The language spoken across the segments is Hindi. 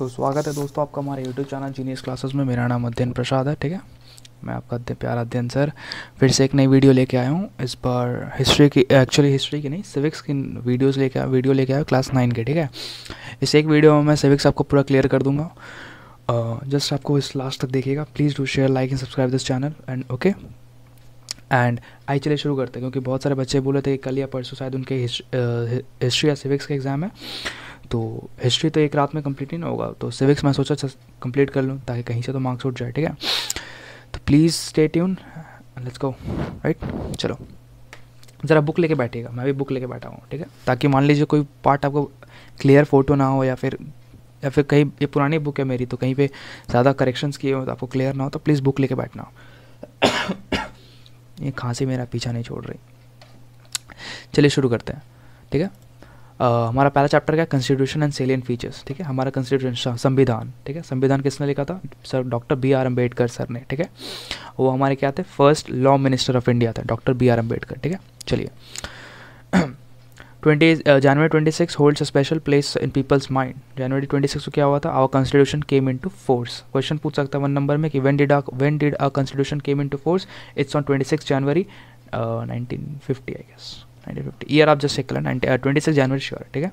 तो स्वागत है दोस्तों आपका हमारे यूट्यूब चैनल जीनियस क्लासेस में मेरा नाम अध्ययन प्रसाद है ठीक है मैं आपका प्यारा अध्ययन सर फिर से एक नई वीडियो लेके आया हूँ इस बार हिस्ट्री की एक्चुअली हिस्ट्री की नहीं सिविक्स की वीडियोस लेके वीडियो लेके आया क्लास नाइन के ठीक है इस एक वीडियो में मैं सिविक्स आपको पूरा क्लियर कर दूँगा जस्ट uh, आपको इस लास्ट तक देखिएगा please do share like and subscribe this channel and okay and I चले शुरू करते हैं क्योंकि बहुत सारे बच्चे बोले थे कल या परसों शायद उनके हिस्ट्री या सिविक्स का एग्ज़ाम है तो हिस्ट्री तो एक रात में कंप्लीट ही ना होगा तो सिविक्स मैं सोचा कंप्लीट कर लूँ ताकि कहीं से तो मार्क्स उठ जाए ठीक है तो please stay tune let's go right चलो ज़रा बुक लेके बैठिएगा मैं भी बुक लेके बैठा हूँ ठीक है ताकि मान लीजिए कोई पार्ट आपको क्लियर फोटो ना हो या फिर या फिर कहीं ये पुरानी बुक है मेरी तो कहीं पे ज़्यादा करेक्शंस किए हो तो आपको क्लियर ना हो तो प्लीज़ बुक लेके बैठना हो ये खांसी मेरा पीछा नहीं छोड़ रही चलिए शुरू करते हैं ठीक है हमारा पहला चैप्टर क्या कॉन्स्टिट्यूशन एंड सेलियन फीचर्स ठीक है हमारा कॉन्स्टिट्यूशन संविधान ठीक है संविधान किसने लिखा था sir doctor B R Ambedkar sir ने ठीक है वो हमारे क्या थे first law minister of India था डॉक्टर बी आर अम्बेडकर ठीक है चलिए twenty January twenty six holds a special place in people's mind January twenty six को क्या हुआ था our constitution came into force question पूछ सकता है वन नंबर में कि when did a when did a constitution came into force it's on twenty six January nineteen fifty I guess 1950 year आप जस्ट चेक कर लेना ट्वेंटी सिक्स जनवरी श्योर ठीक है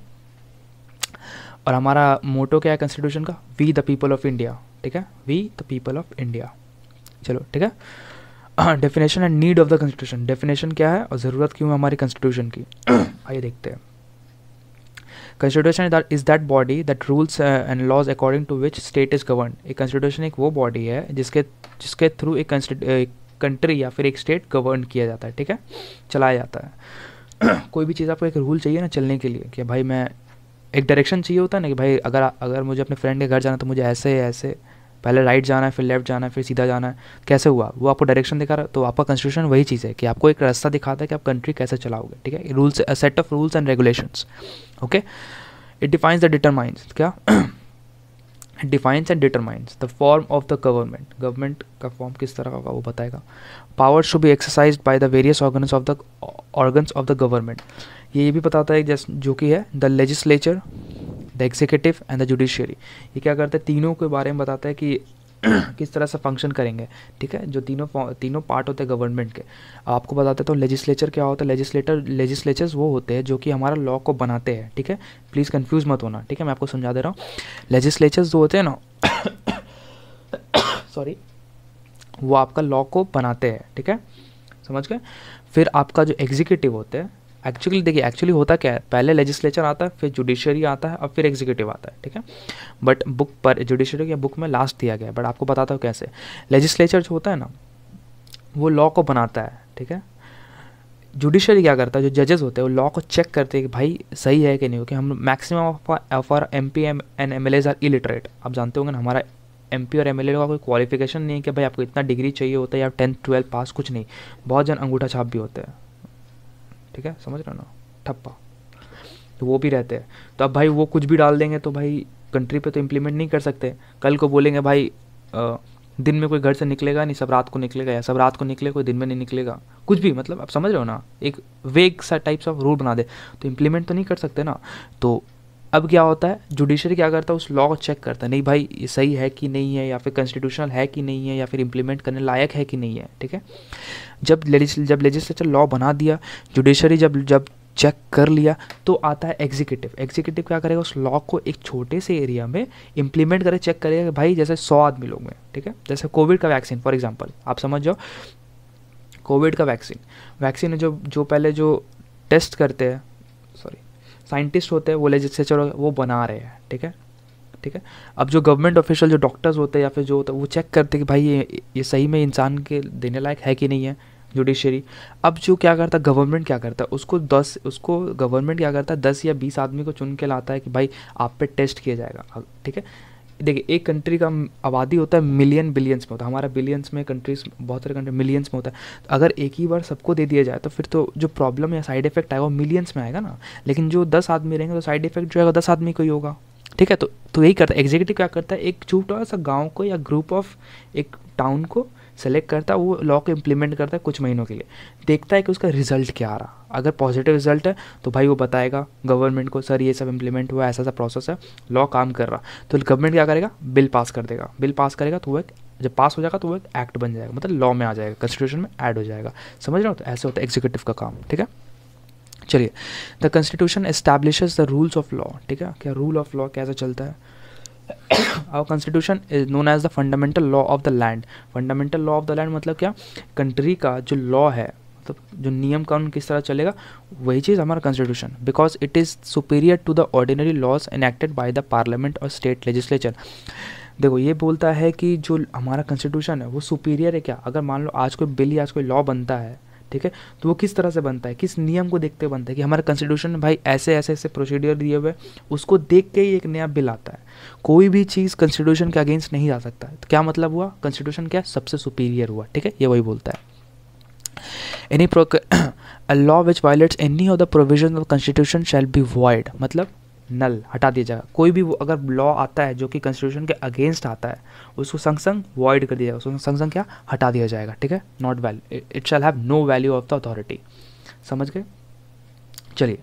और हमारा मोटो क्या है कॉन्स्टिट्यूशन का we the people of India ठीक है we the people of India चलो ठीक है definition and need of the constitution definition क्या है और ज़रूरत क्यों है हमारी कॉन्स्टिट्यूशन की आइए देखते हैं constitution is that body that rules and laws according to which state is govern एक कॉन्स्टिट्यूशन एक वो बॉडी है जिसके जिसके थ्रू एक कंट्री या फिर एक स्टेट गवर्न किया जाता है ठीक है चलाया जाता है कोई भी चीज़ आपको एक रूल चाहिए ना चलने के लिए कि भाई मैं एक डायरेक्शन चाहिए होता है ना कि भाई अगर अगर मुझे अपने फ्रेंड के घर जाना तो मुझे ऐसे ऐसे पहले राइट जाना है फिर लेफ्ट जाना है फिर सीधा जाना है कैसे हुआ वो आपको डायरेक्शन दिखा रहा है तो आपका कंस्टिट्यूशन वही चीज़ है कि आपको एक रास्ता दिखाता है कि आप कंट्री कैसे चलाओगे ठीक है rules set of rules and regulations okay it defines the determines क्या defines and determines the form of the government government का फॉर्म किस तरह होगा वो बताएगा power should be exercise by the various organ of the organs of the government ये ये भी बताता है जैस जो कि है the legislature the executive and the judiciary ये क्या करता है तीनों के बारे में बताता है कि किस तरह से फंक्शन करेंगे ठीक है जो तीनों तीनों पार्ट होते हैं गवर्नमेंट के आपको बताते तो लेजिस्लेचर क्या होता है लेजिस्लेटर लेजिस्लेचर्स वो होते हैं जो कि हमारा लॉ को बनाते हैं ठीक है प्लीज़ कन्फ्यूज मत होना ठीक है मैं आपको समझा दे रहा हूँ लेजिस्लेचर्स जो होते हैं ना सॉरी वो आपका लॉ को बनाते हैं ठीक है समझ गए फिर आपका जो एग्जीक्यूटिव होते हैं एक्चुअली देखिए एक्चुअली होता क्या है पहले लेजिस्लेचर आता है फिर जुडिशरी आता है और फिर एग्जीक्यूटिव आता है ठीक है बट बुक पर जुडिशरी या बुक में लास्ट दिया गया है बट आपको बताता हूँ कैसे लेजिस्लेचर जो होता है ना वो लॉ को बनाता है ठीक है जुडिशरी क्या करता है जो जजेस होते हैं वो लॉ को चेक करते हैं कि भाई सही है कि नहीं क्योंकि हम maximum of our M P M and M L as are illiterate आप जानते होंगे ना हमारा एम पी और एम एल ए का कोई क्वालिफिकेशन नहीं है कि भाई आपको इतना डिग्री चाहिए होता है या टेंथ ट्वेल्थ पास कुछ नहीं बहुत जन अंगूठा छाप भी होते हैं ठीक है समझ रहे हो ना ठप्पा तो वो भी रहते हैं तो अब भाई वो कुछ भी डाल देंगे तो भाई कंट्री पे तो इम्प्लीमेंट नहीं कर सकते कल को बोलेंगे भाई आ, दिन में कोई घर से निकलेगा नहीं सब रात को निकलेगा या सब रात को निकले कोई दिन में नहीं निकलेगा कुछ भी मतलब आप समझ रहे हो ना एक वेग सा टाइप्स ऑफ रूल बना दे तो इम्प्लीमेंट तो नहीं कर सकते ना तो अब क्या होता है जुडिशरी क्या करता है उस लॉ को चेक करता है नहीं भाई ये सही है कि नहीं है या फिर कॉन्स्टिट्यूशनल है कि नहीं है या फिर इम्प्लीमेंट करने लायक है कि नहीं है ठीक है जब लेजिस जब लेजिस्लेचर लॉ बना दिया जुडिशरी जब जब चेक कर लिया तो आता है एग्जीक्यूटिव एग्जीक्यूटिव क्या करेगा उस लॉ को एक छोटे से एरिया में इम्प्लीमेंट करे चेक करेगा भाई जैसे सौ आदमी लोग में ठीक है जैसे कोविड का वैक्सीन फॉर एग्जाम्पल आप समझ जाओ कोविड का वैक्सीन वैक्सीन जो जो पहले जो टेस्ट करते हैं साइंटिस्ट होते हैं वो लेजिस्लेचर वो बना रहे हैं ठीक है ठीक है अब जो गवर्नमेंट ऑफिशियल जो डॉक्टर्स होते हैं या फिर जो होता है वो चेक करते हैं कि भाई ये ये सही में इंसान के देने लायक है कि नहीं है जुडिशरी अब जो क्या करता है गवर्नमेंट क्या करता है उसको दस उसको गवर्नमेंट क्या करता है दस या बीस आदमी को चुन के लाता है कि भाई आप पे टेस्ट किया जाएगा ठीक है देखिए एक कंट्री का आबादी होता है मिलियन बिलियंस में होता है हमारा बिलियंस में कंट्रीज बहुत सारे कंट्री मिलियंस में होता है तो अगर एक ही बार सबको दे दिया जाए तो फिर तो जो प्रॉब्लम या साइड इफेक्ट आएगा वो मिलियंस में आएगा ना लेकिन जो दस आदमी रहेंगे तो साइड इफेक्ट जो है दस आदमी को ही होगा ठीक है तो तो यही करता है एग्जीक्यूटिव क्या करता है एक छोटा सा गाँव को या ग्रुप ऑफ एक टाउन को सेलेक्ट करता है वो लॉ को इम्प्लीमेंट करता है कुछ महीनों के लिए देखता है कि उसका रिजल्ट क्या आ रहा अगर पॉजिटिव रिजल्ट है तो भाई वो बताएगा गवर्नमेंट को सर ये सब इम्प्लीमेंट हुआ ऐसा ऐसा प्रोसेस है लॉ काम कर रहा तो गवर्नमेंट क्या करेगा बिल पास कर देगा बिल पास करेगा तो वो एक जब पास हो जाएगा तो वो एक एक्ट बन जाएगा मतलब लॉ में आ जाएगा कॉन्स्टिट्यूशन में ऐड हो जाएगा समझ रहे हो तो ऐसे होता है एग्जीक्यूटिव का काम ठीक है चलिए the constitution establishes the rules of law ठीक है क्या रूल ऑफ लॉ कैसे चलता है our constitution is known as the fundamental law of the land fundamental law of the land मतलब क्या कंट्री का जो लॉ है मतलब जो नियम कानून किस तरह चलेगा वही चीज़ हमारा constitution because it is superior to the ordinary laws enacted by the parliament और स्टेट लेजिस्लेचर देखो ये बोलता है कि जो हमारा कॉन्स्टिट्यूशन है वो सुपीरियर है क्या अगर मान लो आज कोई बिल या आज कोई लॉ बनता है ठीक है तो वो किस तरह से बनता है किस नियम को देखते बनता है कि हमारे कॉन्स्टिट्यूशन में भाई ऐसे ऐसे ऐसे प्रोसीडियर दिए हुए उसको देख के ही एक नया बिल आता है कोई भी चीज़ कॉन्स्टिट्यूशन के अगेंस्ट नहीं जा सकता तो क्या मतलब हुआ कॉन्स्टिट्यूशन क्या सबसे सुपीरियर हुआ ठीक है ये वही बोलता है any pro law which violates any of the provision of constitution shall be void मतलब नल हटा दिया जाएगा कोई भी अगर लॉ आता है जो कि कॉन्स्टिट्यूशन के अगेंस्ट आता है उसको संग संग वॉइड कर दिया जाएगा उसको संग संग क्या हटा दिया जाएगा ठीक है not value it shall have no value of the authority समझ गए चलिए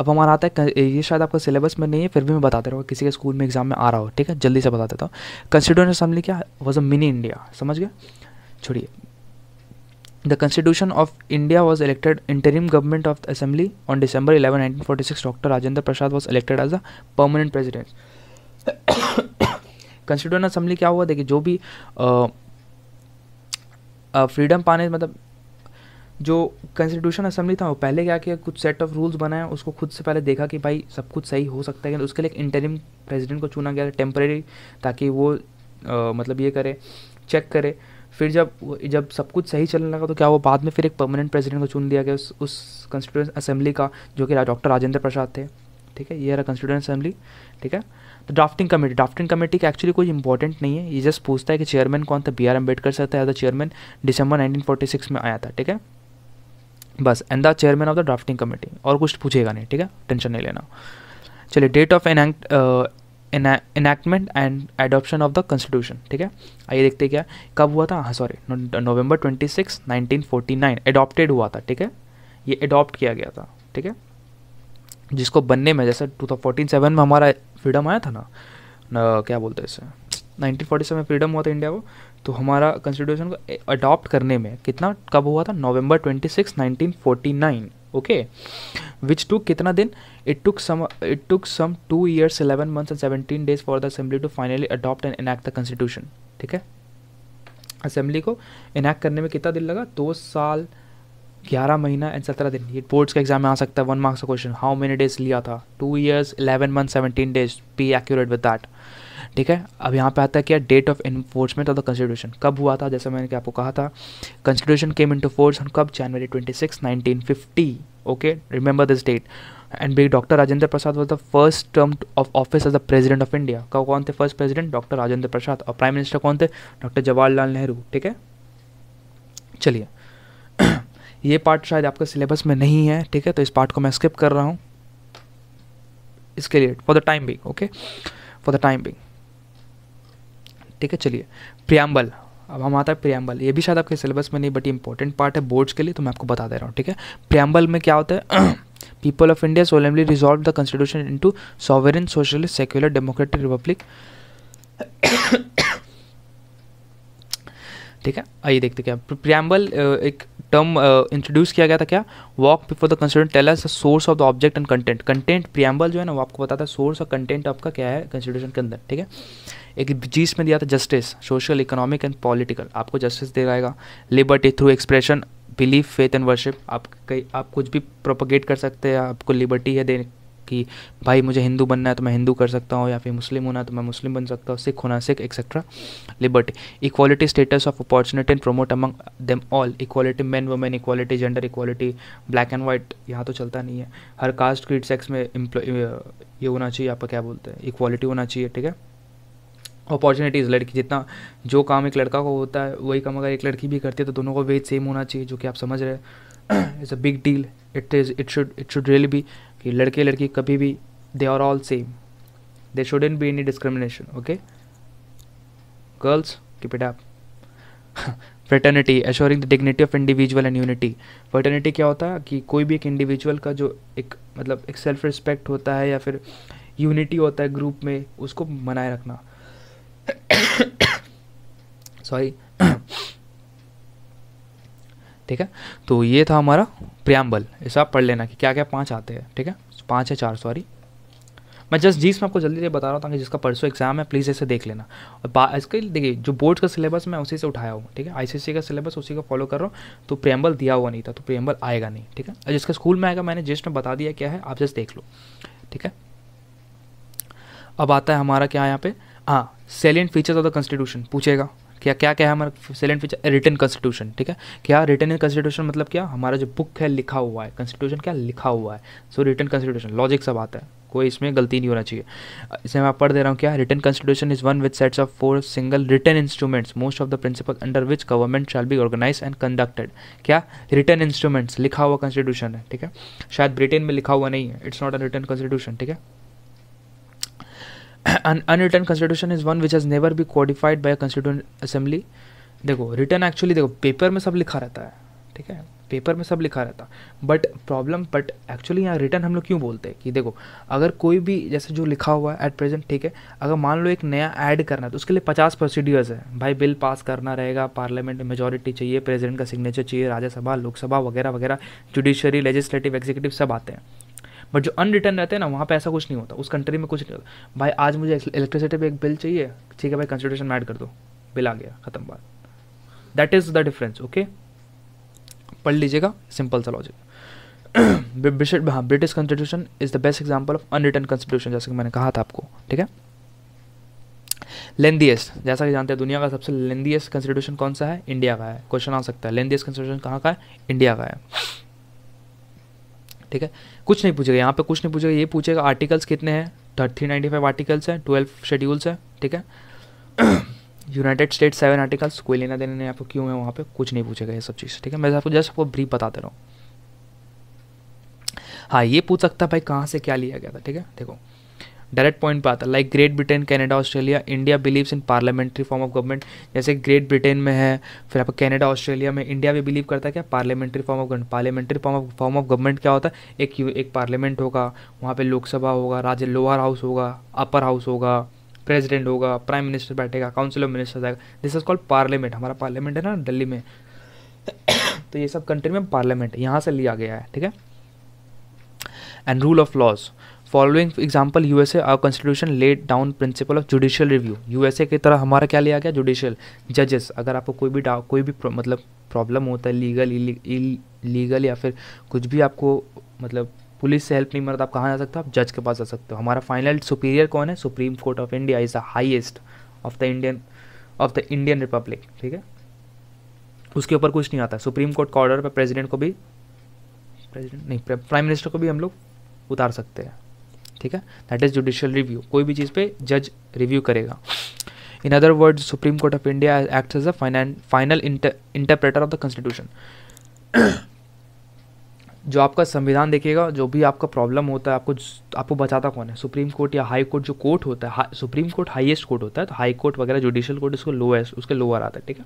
अब हमारा आता है ये शायद आपका सिलेबस में नहीं है फिर भी मैं बताते रहूँगा किसी के स्कूल में एग्जाम में आ रहा हो ठीक है जल्दी से बता देता हूँ कंस्टिट्यूशन असेंबली क्या वॉज अ मिनी इंडिया समझ गए छोड़िए the constitution of India was elected interim government of assembly on December eleven nineteen forty six doctor Rajendra Prasad was elected as a permanent president constitution assembly क्या हुआ देखिए जो भी फ्रीडम पाने मतलब जो कंस्टिट्यूशन असेंबली था वो पहले क्या किया कुछ सेट ऑफ रूल्स बनाए उसको खुद से पहले देखा कि भाई सब कुछ सही हो सकता है उसके लिए इंटरिम प्रेजिडेंट को चुना गया था टेम्परेरी ताकि वो आ, मतलब ये करे चेक करे फिर जब जब सब कुछ सही चलने लगा तो क्या वो बाद में फिर एक परमानेंट प्रेसिडेंट को चुन लिया गया उस उस कंस्टिट्यूंस असेंबली का जो कि डॉक्टर राजेंद्र प्रसाद थे ठीक है ये रहा कंस्टिट्यूंट असेंबली ठीक है तो ड्राफ्टिंग कमेटी ड्राफ्टिंग कमेटी का एक्चुअली कोई इंपॉर्टेंट नहीं है ये जस्ट पूछता है कि चेयरमैन कौन था बी आर अम्बेडकर सर था एज अ चेयरमैन दिसंबर नाइनटीन में आया था ठीक है बस and the chairman of the drafting committee और कुछ पूछेगा नहीं ठीक है टेंशन नहीं लेना चलिए date of an enactment and adoption of the constitution ठीक है आइए देखते हैं क्या कब हुआ था हाँ sorry November twenty six nineteen nine adopted हुआ था ठीक है ये एडॉप्ट किया गया था ठीक है जिसको बनने में जैसे टू थाउजेंड सेवन में हमारा फ्रीडम आया था ना, न, क्या बोलते हैं इसे नाइनटीन फोर्टी सेवन में फ्रीडम हुआ था इंडिया को तो हमारा कॉन्स्टिट्यूशन को अडॉप्ट करने में कितना कब हुआ था November twenty six nineteen forty nine okay which took कितना दिन it took some it took some two years eleven months and seventeen days for the assembly to finally adopt and enact the constitution ठीक है असेंबली को इनैक्ट करने में कितना दिन लगा दो साल ग्यारह महीना एंड सत्रह दिन ये बोर्ड्स का एग्जाम में आ सकता है वन मार्क्स का क्वेश्चन हाउ मेनी डेज लिया था two years eleven month seventeen days be accurate with that ठीक है अब यहाँ पे आता है क्या date of enforcement of the constitution कब हुआ था जैसे मैंने आपको कहा था constitution came into force कब January twenty six nineteen fifty okay remember this date and be doctor Rajendra Prasad was the first term of office as the president of India कब कौन थे first president doctor Rajendra Prasad और प्राइम मिनिस्टर कौन थे डॉक्टर जवाहरलाल नेहरू ठीक है चलिए ये पार्ट शायद आपके सिलेबस में नहीं है ठीक है तो इस पार्ट को मैं स्किप कर रहा हूँ इसके लिए for the time being okay for the time being ठीक है चलिए प्रियाम्बल अब हम आता है प्रियाम्बल ये भी शायद आपके सिलेबस में नहीं बट इंपॉर्टेंट पार्ट है बोर्ड्स के लिए तो मैं आपको बता दे रहा हूँ ठीक है प्रियाम्बल में क्या होता है people of India solemnly resolve the constitution to sovereign socialist secular democratic republic ठीक है आइए देखते क्या प्रियाम्बल एक टर्म इंट्रोड्यूस किया गया था क्या walk before the constitution tell us source of the object and content content preamble जो है ना वो आपको बताता है सोर्स और कंटेंट आपका क्या है कंस्टिट्यूशन के अंदर ठीक है एक जीस में दिया था justice social economic and political आपको जस्टिस दे जाएगा liberty through expression believe faith and worship आप कई आप कुछ भी प्रोपोगेट कर सकते हैं आपको लिबर्टी है देने कि भाई मुझे हिंदू बनना है तो मैं हिंदू कर सकता हूँ या फिर मुस्लिम होना तो मैं मुस्लिम बन सकता हूँ सिख होना Sikh etcetera liberty equality status of opportunity and promote among them all equality man women equality gender equality black and white यहाँ तो चलता नहीं है हर कास्ट क्रीड सेक्स में ये होना चाहिए आपका क्या बोलते हैं इक्वालिटी होना चाहिए ठीक है अपॉर्चुनिटीज़ लड़की जितना जो काम एक लड़का को होता है वही काम अगर एक लड़की भी करती है तो दोनों को वेज सेम होना चाहिए जो कि आप समझ रहे हैं it's a big deal it is it should it should really be कि लड़के लड़की कभी भी they are all same they in be any discrimination okay girls keep it up assuring the dignity of individual and unity fraternity क्या होता है कि कोई भी एक इंडिविजुअल का जो एक मतलब एक सेल्फ रिस्पेक्ट होता है या फिर यूनिटी होता है ग्रुप में उसको मनाए रखना सॉरी ठीक है तो ये था हमारा प्रियम्बल इसे आप पढ़ लेना कि क्या क्या पांच आते हैं ठीक है पांच है चार सॉरी मैं जस्ट जिस में आपको जल्दी से बता रहा हूँ ताकि जिसका परसों एग्जाम है प्लीज़ ऐसे देख लेना और इसके देखिए जो बोर्ड का सिलेबस मैं उसी से उठाया हूँ ठीक है आईसीसी का सिलेबस उसी का फॉलो कर रहा हूँ तो प्रियम्बल दिया हुआ नहीं था तो प्रियम्बल आएगा नहीं ठीक है और जिसका स्कूल में आएगा मैंने जिस्ट में बता दिया क्या है आप जस्ट देख लो ठीक है अब आता है हमारा क्या यहाँ पे हाँ salient features of the constitution पूछेगा क्या क्या क्या है हमारा सेलेंट फीचर रिटर्न कॉन्स्टिट्यूशन ठीक है क्या रिटर्न इन कॉन्स्टिट्यूशन मतलब क्या हमारा जो बुक है लिखा हुआ है कॉन्स्टिट्यूशन क्या लिखा हुआ है सो रिटर्न कॉन्स्टिट्यूशन लॉजिक सब आता है कोई इसमें गलती नहीं होना चाहिए इसे मैं पढ़ दे रहा हूँ क्या written constitution is one with sets of four single written instruments most of the principle under which government shall be organise and conducted क्या रिटर्न इंस्ट्रूमेंट्स लिखा हुआ कॉन्स्टिट्यूशन है ठीक है शायद ब्रिटेन में लिखा हुआ नहीं है it's not a written constitution ठीक है an unwritten constitution is one which has never been codified by a constituent assembly देखो रिटर्न एक्चुअली देखो पेपर में सब लिखा रहता है ठीक है पेपर में सब लिखा रहता बट प्रॉब्लम बट एक्चुअली यहाँ रिटर्न हम लोग क्यों बोलते हैं कि देखो अगर कोई भी जैसे जो लिखा हुआ है एट प्रेजेंट ठीक है अगर मान लो एक नया ऐड करना है तो उसके लिए पचास प्रोसीडियर्स है भाई बिल पास करना रहेगा पार्लियामेंट में मेजोरिटी चाहिए प्रेसिडेंट का सिग्नेचर चाहिए राज्यसभा लोकसभा वगैरह वगैरह जुडिशरी लेजिस्लेटिव एग्जीक्यूटिव सब आते हैं बट जो अनरिटर्न रहते हैं ना वहाँ पे ऐसा कुछ नहीं होता उस कंट्री में कुछ नहीं होता भाई आज मुझे इलेक्ट्रिसिटी पर एक बिल चाहिए ठीक है भाई कंसिडरेशन में ऐड कर दो बिल आ गया ख़त्म बात that is the difference okay पढ़ लीजिएगा सिंपल सा लॉजिक हाँ British constitution is the best example of unwritten constitution जैसे कि मैंने कहा था आपको ठीक है लेंदीएस्ट जैसा कि जानते हैं दुनिया का सबसे लेंदीएस्ट कॉन्स्टिट्यूशन कौन सा है इंडिया का है क्वेश्चन आ सकता है लेंदीएस्ट कॉन्स्टिट्यूशन कहाँ का है इंडिया का है ठीक है कुछ नहीं पूछेगा यहाँ पे कुछ नहीं पूछेगा ये पूछेगा आर्टिकल्स कितने हैं थर्टी नाइन्टी फाइव आर्टिकल्स हैं ट्वेल्व शेड्यूल्स हैं ठीक है यूनाइटेड स्टेट सेवन आर्टिकल्स कोई लेना देना नहीं आपको क्यों है वहाँ पे कुछ नहीं पूछेगा ये सब चीज़ ठीक है मैं आपको जस्ट आपको ब्रीफ बता दे रहा हूँ हाँ ये पूछ सकता है भाई कहाँ से क्या लिया गया था ठीक है देखो डायरेक्ट पॉइंट पे आता है like Great Britain Canada Australia India believes in parliamentary form of government जैसे ग्रेट ब्रिटेन में है फिर आप कनाडा ऑस्ट्रेलिया में इंडिया भी बिलीव करता है क्या parliamentary form of government parliamentary form of form of government क्या होता है एक एक पार्लियामेंट होगा वहाँ पर लोकसभा होगा राज्य लोअर हाउस होगा अपर हाउस होगा प्रेसिडेंट होगा प्राइम मिनिस्टर बैठेगा काउंसिल ऑफ मिनिस्टर आएगा दिस इज कॉल्ड पार्लियामेंट हमारा पार्लियामेंट है ना दिल्ली में तो ये सब कंट्री में पार्लियामेंट यहाँ से लिया गया है ठीक है and rule of laws following example USA our constitution let down principle of judicial review ए की तरह हमारा क्या लिया गया जुडिशियल जजेस अगर आपको कोई भी कोई भी प्र, मतलब प्रॉब्लम होता है लीगल लीगल या फिर कुछ भी आपको मतलब पुलिस से हेल्प नहीं मिलता आप कहाँ जा सकते हो आप जज के पास जा सकते हो हमारा फाइनल सुपीरियर कौन है Supreme Court of India is the highest of the Indian of the Indian republic ठीक है उसके ऊपर कुछ नहीं आता सुप्रीम कोर्ट का ऑर्डर पर प्रेजिडेंट को भी प्रेजिडेंट नहीं प्राइम मिनिस्टर को भी हम लोग उतार सकते हैं ठीक है दैट इज़ जुडिशियल रिव्यू कोई भी चीज़ पे जज रिव्यू करेगा in other word Supreme Court of India act as a final interpreter of the constitution जो आपका संविधान देखेगा जो भी आपका प्रॉब्लम होता है आपको आपको बताता कौन है सुप्रीम कोर्ट या हाई कोर्ट जो कोर्ट होता है सुप्रीम कोर्ट हाईएस्ट कोर्ट होता है तो हाई कोर्ट वगैरह जुडिशियल कोर्ट इसको लोएस्ट उसके लोअर आता है ठीक है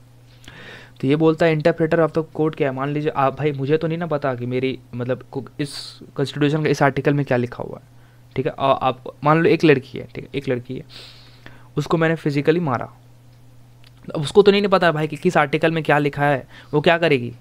तो ये बोलता है इंटरप्रेटर ऑफ द कोर्ट क्या है मान लीजिए आप भाई मुझे तो नहीं ना पता कि मेरी मतलब इस कॉन्स्टिट्यूशन का इस आर्टिकल में क्या लिखा हुआ है ठीक है और आप मान लो एक लड़की है ठीक है एक लड़की है उसको मैंने फिजिकली मारा अब उसको तो नहीं, नहीं पता भाई कि किस आर्टिकल में क्या लिखा है वो क्या करेगी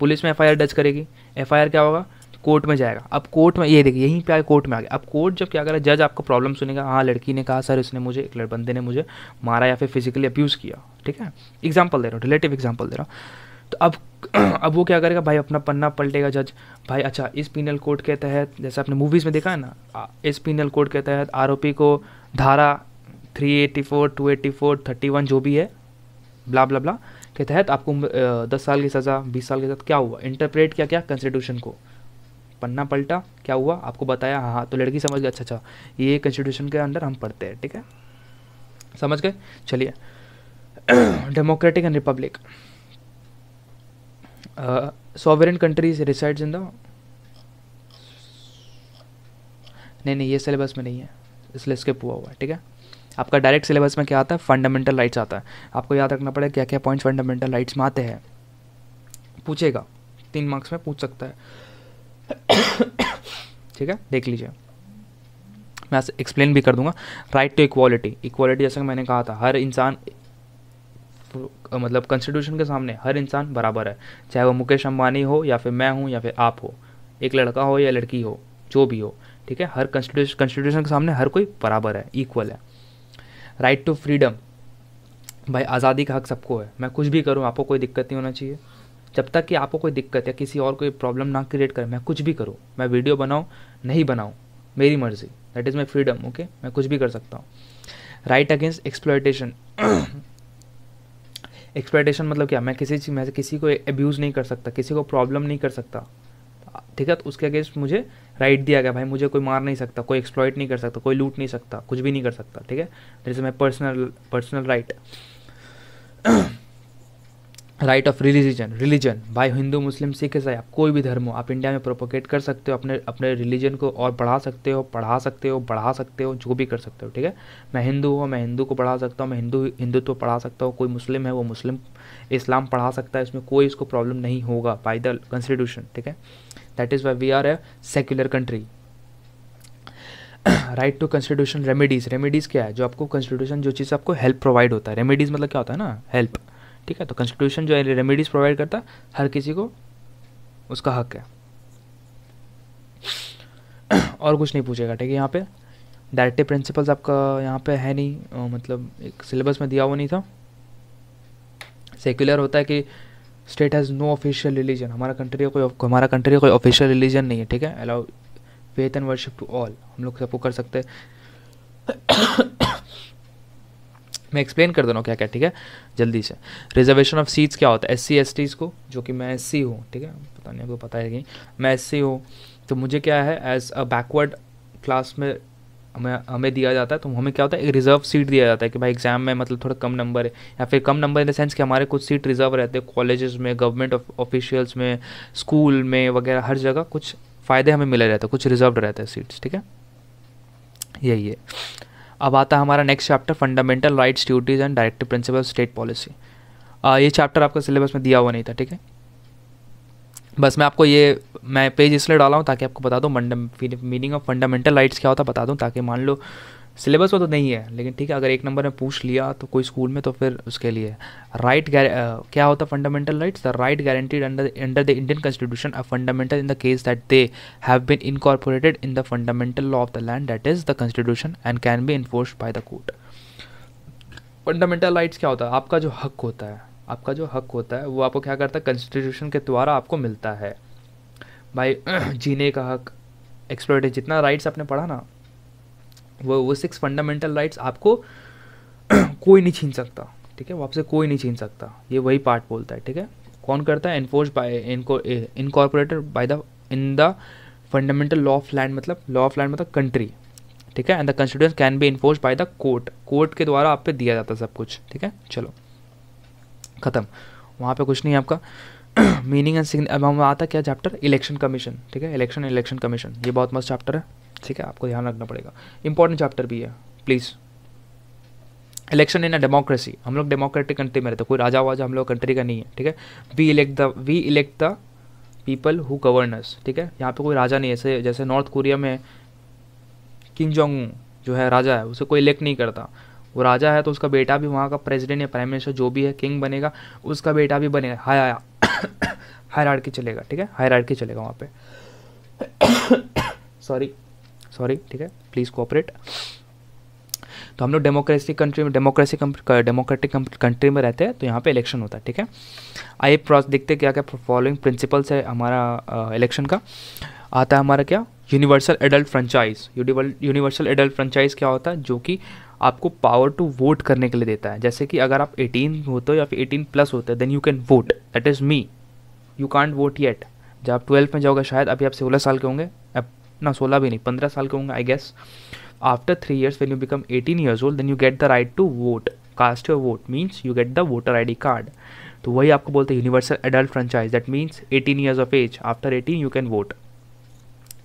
पुलिस में एफ आई दर्ज करेगी एफ क्या होगा कोर्ट में जाएगा अब कोर्ट में ये देखिए यहीं पे कोर्ट में आ गया अब कोर्ट जब क्या करा जज आपको प्रॉब्लम सुनेगा हाँ लड़की ने कहा सर इसने मुझे एक बंदे ने मुझे मारा या फिर फिजिकली अब्यूज़ किया ठीक है एग्जाम्पल दे रहा हूँ रिलेटिव एग्जाम्पल दे रहा हूँ तो अब अब वो क्या करेगा भाई अपना पन्ना पलटेगा जज भाई अच्छा इस पिनल कोड के तहत जैसे आपने मूवीज़ में देखा है ना इस पिनल कोड के तहत आरोपी को धारा 384, 284, 31 जो भी है ब्ला ब्ला ब्ला के तहत आपको दस साल की सज़ा बीस साल के साथ क्या हुआ इंटरप्रेट क्या क्या कॉन्स्टिट्यूशन को पन्ना पलटा क्या हुआ आपको बताया हाँ हाँ तो लड़की समझ गई अच्छा अच्छा ये कॉन्स्टिट्यूशन के अंडर हम पढ़ते हैं ठीक है समझ गए चलिए democratic and republic uh, countries resides in the नहीं नहीं ये सिलेबस में नहीं है इसलिए स्किप हुआ हुआ है ठीक है आपका डायरेक्ट सिलेबस में क्या आता है फंडामेंटल राइट्स आता है आपको याद रखना पड़ेगा क्या क्या पॉइंट्स फंडामेंटल राइट्स में आते हैं पूछेगा तीन मार्क्स में पूछ सकता है ठीक है देख लीजिए मैं एक्सप्लेन भी कर दूंगा राइट टू इक्वालिटी इक्वालिटी जैसा मैंने कहा था हर इंसान मतलब कॉन्स्टिट्यूशन के सामने हर इंसान बराबर है चाहे वो मुकेश अंबानी हो या फिर मैं हूँ या फिर आप हो एक लड़का हो या लड़की हो जो भी हो ठीक है हर कॉन्स्टिट्यूशन कॉन्स्टिट्यूशन के सामने हर कोई बराबर है इक्वल है राइट टू फ्रीडम भाई आज़ादी का हक सबको है मैं कुछ भी करूँ आपको कोई दिक्कत नहीं होना चाहिए जब तक कि आपको कोई दिक्कत या किसी और कोई प्रॉब्लम ना क्रिएट करें मैं कुछ भी करूँ मैं वीडियो बनाऊँ नहीं बनाऊँ मेरी मर्जी that is my freedom okay मैं कुछ भी कर सकता हूँ राइट अगेंस्ट एक्सप्लोइटेशन एक्सपेक्टेशन मतलब क्या मैं किसी चीज़ में किसी को एब्यूज़ नहीं कर सकता किसी को प्रॉब्लम नहीं कर सकता ठीक है तो उसके अगेंस्ट मुझे राइट दिया गया भाई मुझे कोई मार नहीं सकता कोई एक्सप्लॉइट नहीं कर सकता कोई लूट नहीं सकता कुछ भी नहीं कर सकता ठीक है जैसे मैं personal personal right right of religion religion भाई हिंदू मुस्लिम सिख ईसाई आप कोई भी धर्म हो आप इंडिया में प्रोपोकेट कर सकते हो अपने अपने रिलीजन को और बढ़ा सकते हो पढ़ा सकते हो बढ़ा सकते हो जो भी कर सकते हो ठीक है मैं हिंदू हूँ मैं हिंदू को पढ़ा सकता हूँ मैं हिंदू हिंदुत्व तो पढ़ा सकता हूँ कोई मुस्लिम है वो मुस्लिम इस्लाम पढ़ा सकता है इसमें कोई इसको प्रॉब्लम नहीं होगा बाई द कॉन्स्टिट्यूशन ठीक है that is why we are a secular country right to constitution remedies remedies क्या है जो आपको कॉन्स्टिट्यूशन जो चीज़ आपको हेल्प प्रोवाइड होता है रेमेडीज़ मतलब क्या होता है ना हेल्प ठीक है तो कॉन्स्टिट्यूशन जो है रेमेडीज प्रोवाइड करता है हर किसी को उसका हक है और कुछ नहीं पूछेगा ठीक है यहाँ पे डायरेक्टिव प्रिंसिपल्स आपका यहाँ पे है नहीं मतलब एक सिलेबस में दिया हुआ नहीं था सेक्युलर होता है कि state has no official religion हमारा कंट्री कोई हमारा कंट्री कोई ऑफिशियल रिलीजन नहीं है ठीक है allow faith and worship to all हम लोग सबको कर सकते हैं मैं एक्सप्लेन कर दे रहा हूँ क्या क्या ठीक है जल्दी से रिजर्वेशन ऑफ सीट्स क्या होता है एस सी एस टीज़ को जो कि मैं एस सी हूँ ठीक है पता नहीं आपको पता है कहीं मैं एस सी हूँ तो मुझे क्या है एज अ बैकवर्ड क्लास में हमें हमें दिया जाता है तो हमें क्या होता है एक रिजर्व सीट दिया जाता है कि भाई एग्जाम में मतलब थोड़ा कम नंबर है या फिर कम नंबर इन द सेंस कि हमारे कुछ सीट रिजर्व रहते हैं कॉलेजेस में गवर्नमेंट ऑफिशियल्स में स्कूल में वगैरह हर जगह कुछ फ़ायदे हमें मिले रहते हैं कुछ रिजर्व रहते हैं सीट्स ठीक है यही है अब आता है हमारा next chapter fundamental rights duties and directive principle state policy ये चैप्टर आपका सिलेबस में दिया हुआ नहीं था ठीक है बस मैं आपको ये मैं पेज इसलिए डाला हूँ ताकि आपको बता दूँ मीनिंग ऑफ फंडामेंटल राइट्स क्या होता बता दूँ ताकि मान लो सिलेबस में तो नहीं है लेकिन ठीक है अगर एक नंबर में पूछ लिया तो कोई स्कूल में तो फिर उसके लिए राइट right, क्या होता है fundamental rights the right guaranteed under under the Indian constitution a fundamental in the case that they have been incorporated in the fundamental law of the land that is the constitution and can be enforce by the court fundamental rights क्या होता है आपका जो हक होता है आपका जो हक होता है वो आपको क्या करता है कॉन्स्टिट्यूशन के द्वारा आपको मिलता है भाई जीने का हक एक्सप्लोरेटेड जितना राइट्स आपने पढ़ा ना वो वो सिक्स फंडामेंटल राइट्स आपको कोई नहीं छीन सकता ठीक है वो आपसे कोई नहीं छीन सकता ये वही पार्ट बोलता है ठीक है कौन करता है enforce by incorporated by the in the fundamental law of land मतलब लॉ ऑफ लैंड मतलब कंट्री ठीक है and the constitution can be enforce by the court court के द्वारा आप पे दिया जाता है सब कुछ ठीक है चलो ख़त्म वहाँ पे कुछ नहीं है आपका मीनिंग एंड सिग्न अब हम आता क्या चैप्टर इलेक्शन कमीशन ठीक है इलेक्शन इलेक्शन कमीशन ये बहुत मस्त चैप्टर है ठीक है आपको ध्यान रखना पड़ेगा इंपॉर्टेंट चैप्टर भी है please election in a democracy हम लोग डेमोक्रेटिक कंट्री में रहते कोई राजा वाजा हम लोग कंट्री का नहीं है ठीक है we elect the we elect the people who governors ठीक है यहाँ पे कोई राजा नहीं है जैसे जैसे नॉर्थ कोरिया में किंग जोंग जो है राजा है उसे कोई इलेक्ट नहीं करता वो राजा है तो उसका बेटा भी वहाँ का प्रेसिडेंट या प्राइम मिनिस्टर जो भी है किंग बनेगा उसका बेटा भी बनेगा हाय आया हायर चलेगा ठीक है हायर चलेगा वहाँ पे सॉरी सॉरी ठीक है प्लीज़ कोऑपरेट तो हम लोग डेमोक्रेसी कंट्री में डेमोक्रेसी डेमोक्रेटिक कंट्री में रहते हैं तो यहाँ पे इलेक्शन होता है ठीक है आइए प्रोसेस देखते क्या क्या फॉलोइंग प्रिंसिपल्स है हमारा इलेक्शन का आता है हमारा क्या universal adult franchise universal adult franchise क्या होता है जो कि आपको पावर टू वोट करने के लिए देता है जैसे कि अगर आप 18 होते हो या फिर 18 प्लस होते हो then you can vote that is me you can't vote yet जब आप ट्वेल्थ में जाओगे शायद अभी आप सोलह साल के होंगे ना सोलह भी नहीं पंद्रह साल का होंगे I guess after three years when you become eighteen years old then you get the right to vote cast your vote means you get the voter I D card तो वही आपको बोलते हैं universal adult franchise that means eighteen years of age after eighteen you can vote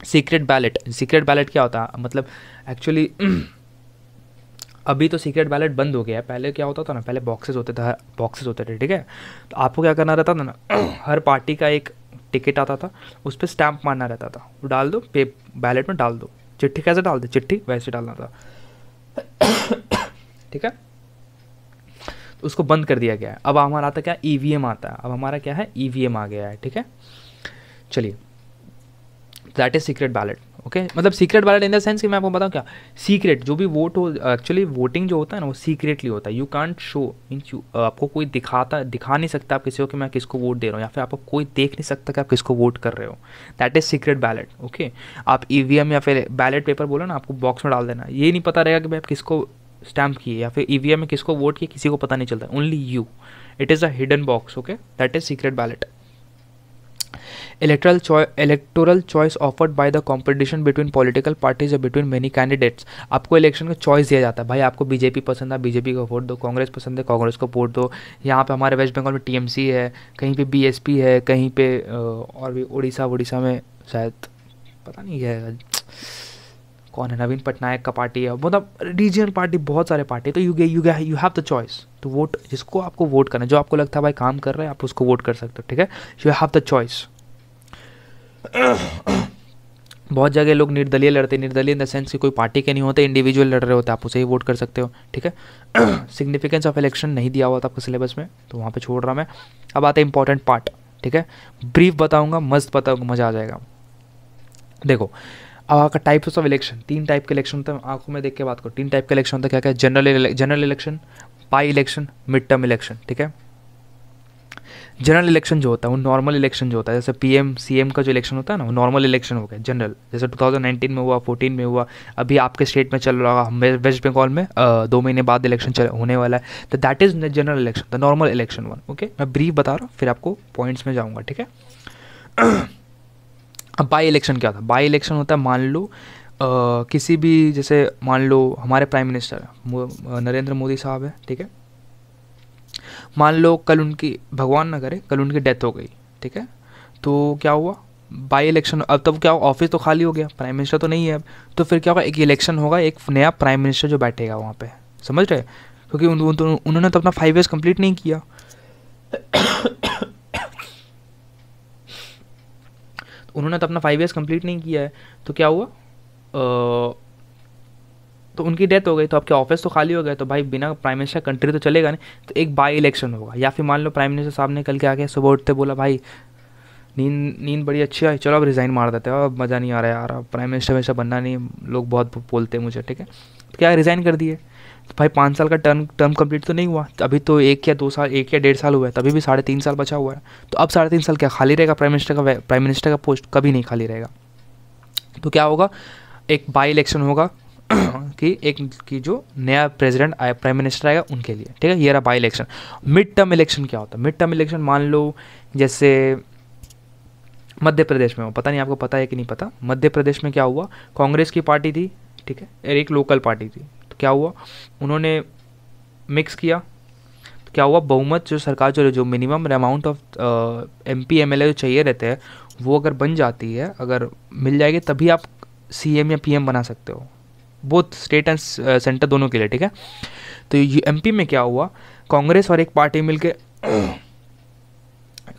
secret ballot secret ballot क्या होता मतलब एक्चुअली अभी तो सीक्रेट बैलेट बंद हो गया है पहले क्या होता था ना पहले बॉक्सेस होते थे बॉक्सेस होते थे ठीक है तो आपको क्या करना रहता था ना हर पार्टी का एक टिकट आता था उस पर स्टैम्प मारना रहता था वो डाल दो पे बैलेट में डाल दो चिट्ठी कैसे डाल दे चिट्ठी वैसे डालना था ठीक है तो उसको बंद कर दिया गया है अब हमारा आता क्या ई वी एम आता है अब हमारा क्या है ई वी एम आ गया है ठीक है चलिए that is secret ballot okay okay? मतलब सीक्रेट वाला इन द सेंस कि मैं आपको बताऊँ क्या सीक्रेट जो भी वोट हो एक्चुअली वोटिंग जो होता है ना वो सीक्रेटली होता है you can't show mean you आपको कोई दिखाता दिखा नहीं सकता आप किसी को कि मैं किसको वोट दे रहा हूँ या फिर आपको कोई देख नहीं सकता कि आप किसको वोट कर रहे हो that is secret ballot okay आप ई e या फिर बैलेट पेपर बोलो ना आपको बॉक्स में डाल देना ये नहीं पता रहेगा कि भाई आप किसको स्टैम्प किए या फिर ई e में किसको वोट किए किसी को पता नहीं चलता only you it is a hidden box okay that is secret ballot electoral choice electoral choice offered by the competition between political parties और बिटवीन मेनी कैंडिडेट्स आपको इलेक्शन का चॉइस दिया जाता है भाई आपको बीजेपी पसंद है बीजेपी को वोट दो कांग्रेस पसंद है कांग्रेस को वोट दो यहाँ पे हमारे वेस्ट बंगाल में टीएमसी है कहीं पे बीएसपी है कहीं पे और भी उड़ीसा उड़ीसा में शायद पता नहीं है कौन है नवीन पटनायक का पार्टी है मतलब रीजनल पार्टी बहुत सारे पार्टी तो you get you you have the choice to vote जिसको आपको वोट करना है जो आपको लगता है भाई काम कर रहा है आप उसको वोट कर सकते हो ठीक है यू हैव द चॉइस बहुत जगह लोग निर्दलीय लड़ते हैं निर्दलीय इन द सेंस कि कोई पार्टी के नहीं होते इंडिविजुअल लड़ रहे होते आप उसे ही वोट कर सकते हो ठीक है सिग्निफिकेंस ऑफ इलेक्शन नहीं दिया हुआ था आपके सिलेबस में तो वहाँ पे छोड़ रहा मैं अब आता है इंपॉर्टेंट पार्ट ठीक है ब्रीफ बताऊँगा मस्त बताऊँगा मज़ा आ जाएगा देखो अब आपका टाइप्स ऑफ इलेक्शन तीन टाइप के इलेक्शन होता है आंखों में देख के बात करो तीन टाइप के इलेक्शन होता है क्या क्या general general election by election mid term election ठीक है जनरल इलेक्शन जो होता है वो नॉर्मल इलेक्शन जो होता है जैसे पीएम सीएम का जो इलेक्शन होता है ना वो नॉर्मल इलेक्शन हो गया जनरल जैसे 2019 में हुआ 14 में हुआ अभी आपके स्टेट में चल रहा होगा वेस्ट बंगाल में आ, दो महीने बाद इलेक्शन होने वाला है तो that is general election the normal election one okay मैं ब्रीफ बता रहा हूँ फिर आपको पॉइंट्स में जाऊँगा ठीक है अब बाई इलेक्शन क्या होता है बाई इलेक्शन होता है मान लो किसी भी जैसे मान लो हमारे प्राइम मिनिस्टर नरेंद्र मोदी साहब है ठीक है मान लो कल उनकी भगवान ना करे कल उनकी डेथ हो गई ठीक है तो क्या हुआ बाई इलेक्शन अब तब क्या ऑफिस तो खाली हो गया प्राइम मिनिस्टर तो नहीं है अब तो फिर क्या होगा एक इलेक्शन होगा एक नया प्राइम मिनिस्टर जो बैठेगा वहाँ पे समझ रहे क्योंकि उन, उन, उन, उन्होंने तो अपना फाइव ईयर्स कंप्लीट नहीं किया उन्होंने तो अपना फाइव ईयर्स कंप्लीट नहीं किया है तो क्या हुआ आ, तो उनकी डेथ हो गई तो आपके ऑफिस तो खाली हो गए तो भाई बिना प्राइम मिनिस्टर कंट्री तो चलेगा नहीं तो एक बाई इलेक्शन होगा या फिर मान लो प्राइम मिनिस्टर साहब ने कल के आके सुबह उठते बोला भाई नींद नींद बड़ी अच्छी आई चलो अब रिज़ाइन मार देते हो अब मज़ा नहीं आ रहा यार प्राइम मिनिस्टर हमेशा बनना नहीं लोग बहुत बोलते हैं मुझे ठीक है तो क्या रिज़ाइन कर दिए तो भाई पाँच साल का टर्म टर्म कंप्लीट तो नहीं हुआ तो अभी तो एक या दो साल एक या डेढ़ साल हुआ है तभी भी साढ़े तीन साल बचा हुआ है तो अब साढ़े तीन साल क्या खाली रहेगा प्राइम मिनिस्टर का प्राइम मिनिस्टर का पोस्ट कभी नहीं खाली रहेगा तो क्या होगा एक बाई इलेक्शन होगा कि एक कि जो नया प्रेसिडेंट आया प्राइम मिनिस्टर आएगा उनके लिए ठीक है ये रहा by election mid term election क्या होता है मिड टर्म इलेक्शन मान लो जैसे मध्य प्रदेश में हो पता नहीं आपको पता है कि नहीं पता मध्य प्रदेश में क्या हुआ कांग्रेस की पार्टी थी ठीक है एक लोकल पार्टी थी तो क्या हुआ उन्होंने मिक्स किया तो क्या हुआ बहुमत जो सरकार जो जो minimum amount of M P M L A जो चाहिए रहते हैं वो अगर बन जाती है अगर मिल जाएगी तभी आप सी एम या पी एम बना सकते हो बोथ स्टेट एंड सेंटर दोनों के लिए ठीक है तो एम में क्या हुआ कांग्रेस और एक पार्टी मिल के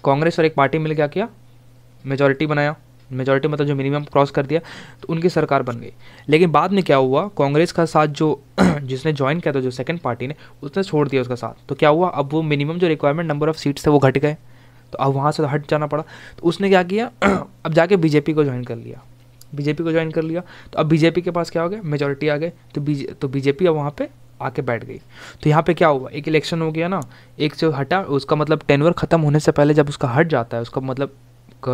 कांग्रेस और एक पार्टी मिल क्या किया मेजोरिटी बनाया मेजोरिटी मतलब जो मिनिमम क्रॉस कर दिया तो उनकी सरकार बन गई लेकिन बाद में क्या हुआ कांग्रेस का साथ जो जिसने ज्वाइन किया था जो सेकंड पार्टी ने उसने छोड़ दिया उसका साथ तो क्या हुआ अब वो मिनिमम जो रिक्वायरमेंट नंबर ऑफ़ सीट्स थे वो घट गए तो अब वहाँ से हट जाना पड़ा तो उसने क्या किया अब जाके बीजेपी को ज्वाइन कर लिया बीजेपी को ज्वाइन कर लिया तो अब बीजेपी के पास क्या हो गया मेजोरिटी आ गए तो बीजे तो बीजेपी अब वहाँ पे आके बैठ गई तो यहाँ पे क्या हुआ एक इलेक्शन हो गया ना एक से हटा उसका मतलब टेनवर ख़त्म होने से पहले जब उसका हट जाता है उसका मतलब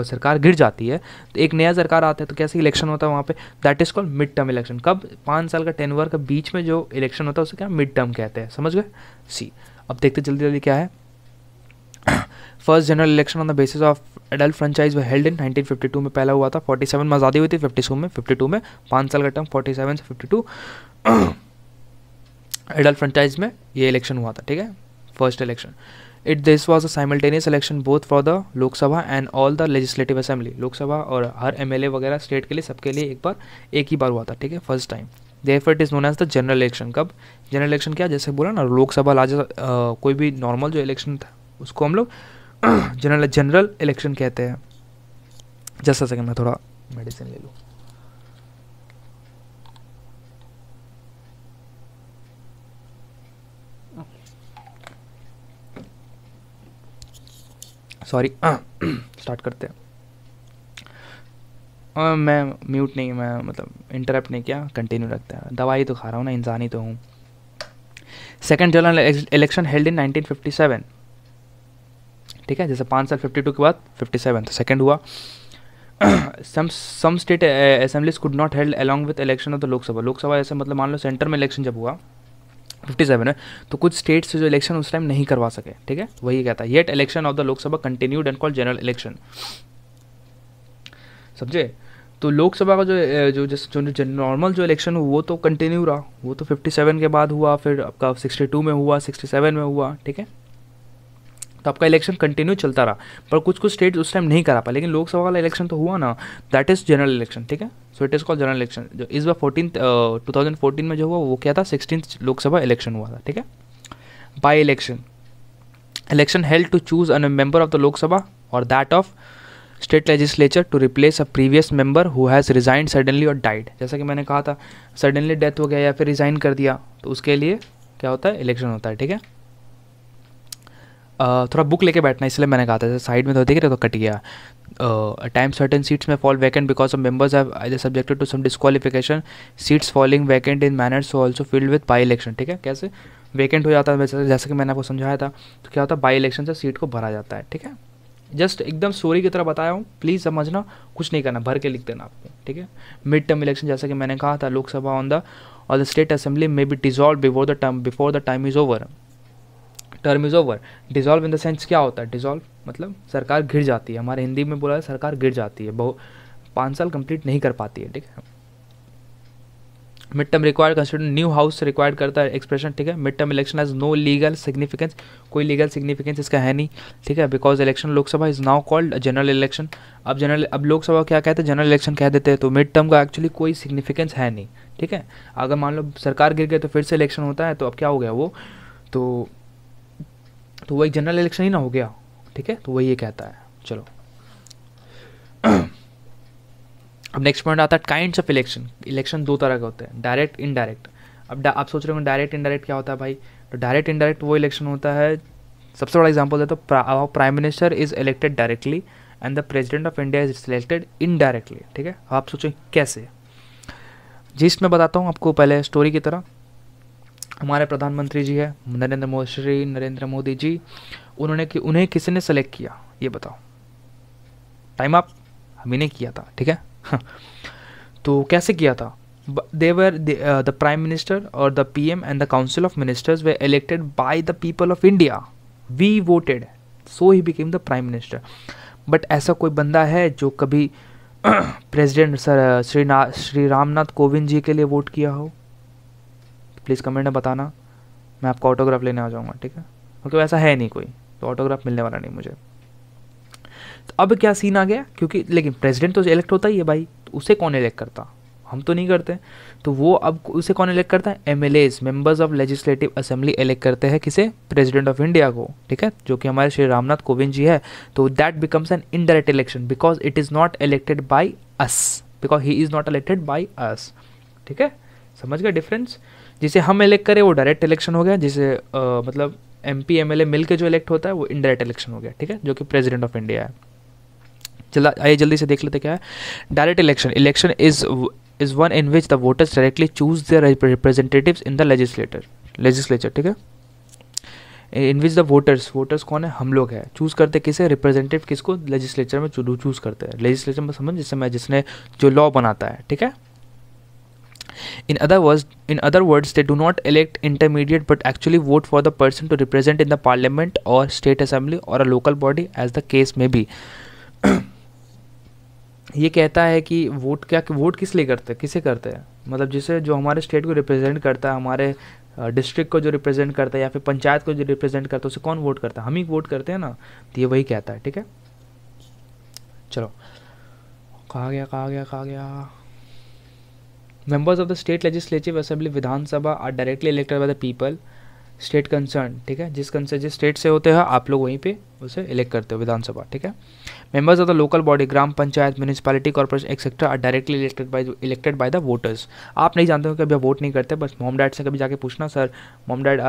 सरकार गिर जाती है तो एक नया सरकार आता है तो कैसे इलेक्शन होता है वहाँ पे that is called mid term election कब पाँच साल का टेनवर का बीच में जो इलेक्शन होता है उसे क्या मिड टर्म कहते हैं समझ गए सी अब देखते जल्दी जल्दी क्या है first general election on the basis of adult franchise was held in 1952 में पहला हुआ था 47 सेवन में आज़ादी हुई थी 52 में 52 में पाँच साल का टर्म 47 से 52 एडल्ट फ्रेंचाइज में ये इलेक्शन हुआ था ठीक है first election it this was a simultaneous election both for the Lok Sabha and all the legislative assembly Lok Sabha और हर एमएलए वगैरह स्टेट के लिए सबके लिए एक बार एक ही बार हुआ था ठीक है first time therefore it is known as the general election कब जनरल इलेक्शन क्या जैसे बोला ना लोकसभा लाज कोई भी नॉर्मल जो इलेक्शन था उसको हम लोग जनरल जनरल इलेक्शन कहते हैं जैसा सके मैं थोड़ा मेडिसिन ले लूँ सॉरी स्टार्ट करते हैं आ, मैं म्यूट नहीं मैं मतलब इंटरप्ट नहीं किया कंटिन्यू रखते हैं दवाई तो खा रहा हूँ ना इंसानी तो हूँ second general election held in 1957 ठीक है जैसे पाँच साल फिफ्टी टू के बाद फिफ्टी सेवन तो सेकेंड हुआ some state assemblies could not held along with election of the Lok Sabha Lok Sabha ऐसे मतलब मान लो सेंटर में इलेक्शन जब हुआ फिफ्टी सेवन है तो कुछ स्टेट्स से जो इलेक्शन उस टाइम नहीं करवा सके ठीक है वही कहता है yet election of the Lok Sabha continued and call general election समझे तो लोकसभा का जो uh, जो जैसे जो, नॉर्मल जो इलेक्शन वो तो कंटिन्यू रहा वो तो 57 के बाद हुआ फिर आपका 62 में हुआ 67 में हुआ ठीक है तो आपका इलेक्शन कंटिन्यू चलता रहा पर कुछ कुछ स्टेट उस टाइम नहीं करा पाए लेकिन लोकसभा वाला इलेक्शन तो हुआ ना दैट इज़ जनरल इलेक्शन ठीक है so it is call general election जो इस बार फोर्टीन टू थाउजेंड फोर्टीन में जो हुआ वो क्या था सिक्सटीन लोकसभा इलेक्शन हुआ था ठीक है by election election held to choose a member of the Lok Sabha और that of state legislature to replace a previous member who has resigned suddenly और डाइड जैसा कि मैंने कहा था सडनली डेथ हो गया या फिर रिज़ाइन कर दिया तो उसके लिए क्या होता है इलेक्शन होता है ठीक है थोड़ा बुक लेके बैठना इसलिए मैंने कहा था साइड में तो देख रहे तो कट गया टाइम सर्टन सीट्स में fall vacant because of members have subjected to some disqualification seats falling vacant in manner so also filled with by election ठीक है कैसे वैकेंट हो जाता है वैसे जैसे कि मैंने आपको समझाया था तो क्या होता है बाई इलेक्शन से सीट को भरा जाता है ठीक है जस्ट एकदम स्टोरी की तरह बताया हूँ प्लीज़ समझना कुछ नहीं करना भर के लिख देना आपको ठीक है मिड टर्म इलेक्शन जैसा कि मैंने कहा था लोकसभा ऑन द और the state assembly may be dissolve before the term before the time is over term is over dissolve in the sense क्या होता है डिज़ोल्व मतलब सरकार गिर जाती है हमारे हिंदी में बोला है सरकार गिर जाती है बहु पाँच साल कंप्लीट नहीं कर पाती है ठीक है mid term required consider new house required करता है एक्सप्रेशन ठीक है mid term election has no legal significance कोई लीगल सिग्निफिकेंस इसका है नहीं ठीक है because election Lok Sabha is now called general election अब जनरल अब लोकसभा क्या कहते हैं जनरल इलेक्शन कह देते हैं तो मिड टर्म का एक्चुअली कोई सिग्निफिकेंस है नहीं ठीक है अगर मान लो सरकार गिर गई तो फिर से इलेक्शन होता है तो अब क्या हो गया वो तो तो वो एक जनरल इलेक्शन ही ना हो गया ठीक है तो वही ये कहता है चलो अब नेक्स्ट पॉइंट आता है काइंड्स ऑफ इलेक्शन इलेक्शन दो तरह के होते हैं डायरेक्ट इनडायरेक्ट अब आप सोच रहे हो डायरेक्ट इनडायरेक्ट क्या होता है भाई तो डायरेक्ट इनडायरेक्ट वो इलेक्शन होता है सबसे बड़ा एग्जाम्पल देता तो prime minister is elected directly and the president of India is selected indirectly ठीक है आप सोचो कैसे जिस्ट मैं बताता हूँ आपको पहले स्टोरी की तरह हमारे प्रधानमंत्री जी है नरेंद्र मोदी श्री नरेंद्र मोदी जी उन्होंने कि उन्हें किसने सेलेक्ट किया ये बताओ टाइम आप हमें किया था ठीक है हाँ। तो कैसे किया था देवर द प्राइम मिनिस्टर और the P M and the council of ministers were elected by the people of India we voted so he became the prime minister but ऐसा कोई बंदा है जो कभी प्रेसिडेंट सर श्री ना श्री रामनाथ कोविंद जी के लिए वोट किया हो प्लीज़ कमेंट में बताना मैं आपका ऑटोग्राफ लेने आ जाऊँगा ठीक है क्योंकि वैसा है नहीं कोई तो ऑटोग्राफ मिलने वाला नहीं मुझे तो अब क्या सीन आ गया क्योंकि लेकिन प्रेसिडेंट तो इलेक्ट होता ही है भाई तो उसे कौन इलेक्ट करता हम तो नहीं करते तो वो अब उसे कौन इलेक्ट करता है M L As members of legislative assembly elect करते हैं किसे प्रेसिडेंट ऑफ इंडिया को ठीक है जो कि हमारे श्री रामनाथ कोविंद जी है तो that becomes an indirect election because it is not elected by us because he is not elected by us ठीक है समझ गए डिफरेंस जिसे हम इलेक्ट करें वो डायरेक्ट इलेक्शन हो गया जिसे आ, मतलब M P M L A मिल के जो इलेक्ट होता है वो इनडायरेक्ट इलेक्शन हो गया ठीक है जो कि प्रेजिडेंट ऑफ इंडिया है चला आइए जल्दी से देख लेते क्या है direct election election is is one in which the voters directly choose their representative in the legislator legislature ठीक है in which the voters voters कौन है हम लोग है चूज़ करते किसे रिप्रेजेंटेटिव किसको लेजिस्लेचर में चूज़ करते हैं लेजिस्लेचर में समझ जिससे मैं जिसने जो लॉ बनाता है ठीक है in other word in other words they do not elect intermediate but actually vote for the person to represent in the parliament और state assembly or a local body as the case may be ये कहता है कि वोट क्या वोट किस लिए करते हैं किसे करते हैं मतलब जिसे जो हमारे स्टेट को रिप्रेजेंट करता है हमारे डिस्ट्रिक्ट को जो रिप्रेजेंट करता है या फिर पंचायत को जो रिप्रेजेंट करता है उसे कौन वोट करता है हम ही वोट करते हैं ना तो ये वही कहता है ठीक है चलो कहा गया कहा गया कहा गया members of the state legislative assembly Vidhan Sabha are directly elected by the people state concerned ठीक है जिस कंसर्न जिस स्टेट से होते हैं आप लोग वहीं पे उसे इलेक्ट करते हो विधानसभा ठीक है members of the local body gram panchayat municipality corporation etcetera are directly elected by elected by the voters आप नहीं जानते हो कि कभी वोट नहीं करते बस मोम डैड से कभी जाके पूछना sir mom dad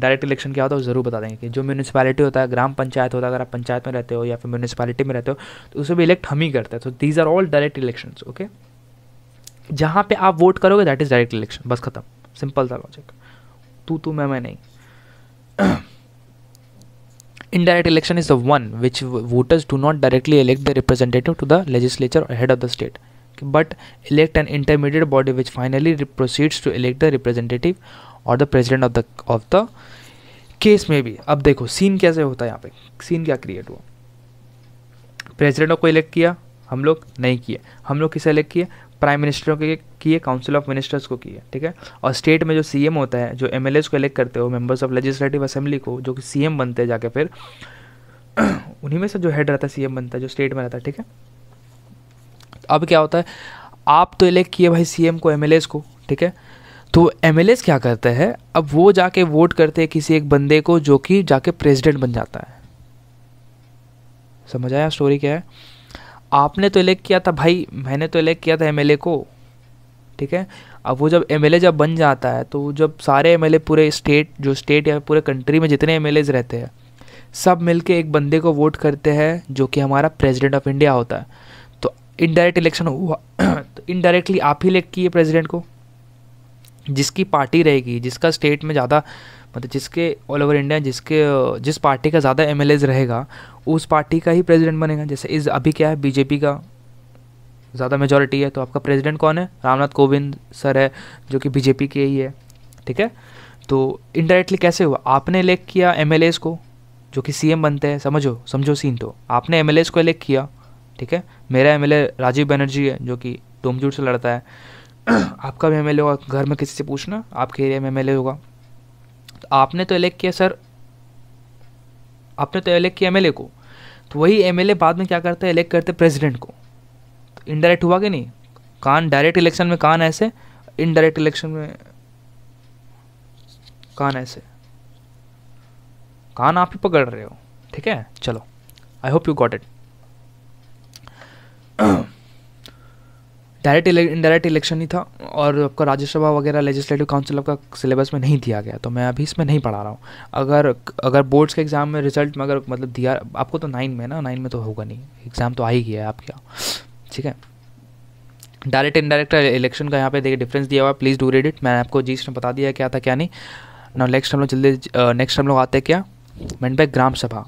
direct election क्या होता है ज़रूर बता देंगे कि जो म्यूनसिपालिटी होता है ग्राम पंचायत होता है अगर आप पंचायत में रहते हो या फिर म्यूनसिपालिटी में रहते हो तो उसे भी इलेक्ट हम ही करते हैं तो these are all direct election okay जहाँ पे आप वोट करोगे दैट इज डायरेक्ट इलेक्शन बस खत्म सिंपल सा लॉजिक तू तू मैं मैं नहीं indirect election is the one which voters do not directly elect the representative to the legislature head of the state but elect an intermediate body which finally proceeds to elect the representative or the president of the of the case may be अब देखो सीन कैसे होता है यहाँ पे सीन क्या क्रिएट हुआ प्रेजिडेंट को इलेक्ट किया हम लोग नहीं किए हम लोग किसे इलेक्ट किए प्राइम मिनिस्टरों के किए काउंसिल ऑफ मिनिस्टर्स को किए ठीक है और स्टेट में जो सीएम होता है जो एम को इलेक्ट करते हो मेम्बर्स ऑफ लेजिस्लेटिव असेंबली को जो कि सीएम बनते हैं जाके फिर उन्हीं में से जो हेड रहता है सीएम बनता है जो स्टेट में रहता है ठीक है अब क्या होता है आप तो इलेक्ट किए भाई सीएम को एम को ठीक है तो एम क्या करते हैं अब वो जाके वोट करते हैं किसी एक बंदे को जो कि जाके प्रेसिडेंट बन जाता है समझ आया स्टोरी क्या है आपने तो इलेक्ट किया था भाई मैंने तो इलेक्ट किया था एम को ठीक है अब वो जब एम जब बन जाता है तो जब सारे एम पूरे स्टेट जो स्टेट या पूरे कंट्री में जितने एम रहते हैं सब मिलके एक बंदे को वोट करते हैं जो कि हमारा प्रेसिडेंट ऑफ इंडिया होता है तो इनडायरेक्ट इलेक्शन हुआ तो इनडायरेक्टली आप ही इलेक्ट किए प्रेसिडेंट को जिसकी पार्टी रहेगी जिसका स्टेट में ज़्यादा मतलब जिसके ऑल ओवर इंडिया जिसके जिस पार्टी का ज़्यादा एम रहेगा उस पार्टी का ही प्रेजिडेंट बनेगा जैसे इस अभी क्या है बीजेपी का ज़्यादा मेजोरिटी है तो आपका प्रेसिडेंट कौन है रामनाथ कोविंद सर है जो कि बीजेपी के ही है ठीक है तो इनडायरेक्टली कैसे हुआ आपने इलेक्ट किया एम को जो कि सीएम बनते हैं समझो समझो सीन तो आपने एम को इलेक्ट किया ठीक है मेरा एम राजीव बनर्जी है जो कि टोमजूट से लड़ता है आपका भी एम होगा घर में किसी से पूछना आपके एरिया में एम होगा आपने तो इलेक्ट किया सर आपने तो इलेक्ट किया एमएलए को तो वही एमएलए बाद में क्या करते हैं इलेक्ट करते प्रेसिडेंट को तो इनडायरेक्ट हुआ कि नहीं कान डायरेक्ट इलेक्शन में कान ऐसे इनडायरेक्ट इलेक्शन में कान ऐसे कान आप ही पकड़ रहे हो ठीक है चलो I hope you got it direct indirect election ही था और आपका राज्यसभा वगैरह लेजिस्लेटिव काउंसिल आपका सिलेबस में नहीं दिया गया तो मैं अभी इसमें नहीं पढ़ा रहा हूँ अगर अगर बोर्ड्स के एग्ज़ाम में रिजल्ट में अगर मतलब दिया आपको तो नाइन में ना नाइन में तो होगा नहीं एग्ज़ाम तो आ ही गया है आपका ठीक है डायरेक्ट इनडायरेक्ट इलेक्शन का यहाँ पे देखिए डिफरेंस दिया हुआ प्लीज़ डू रीड इट मैंने आपको जीस में बता दिया क्या था क्या नहीं नेक्स्ट हम लोग जल्दी नेक्स्ट uh, हम लोग आते हैं क्या बाई ग्राम सभा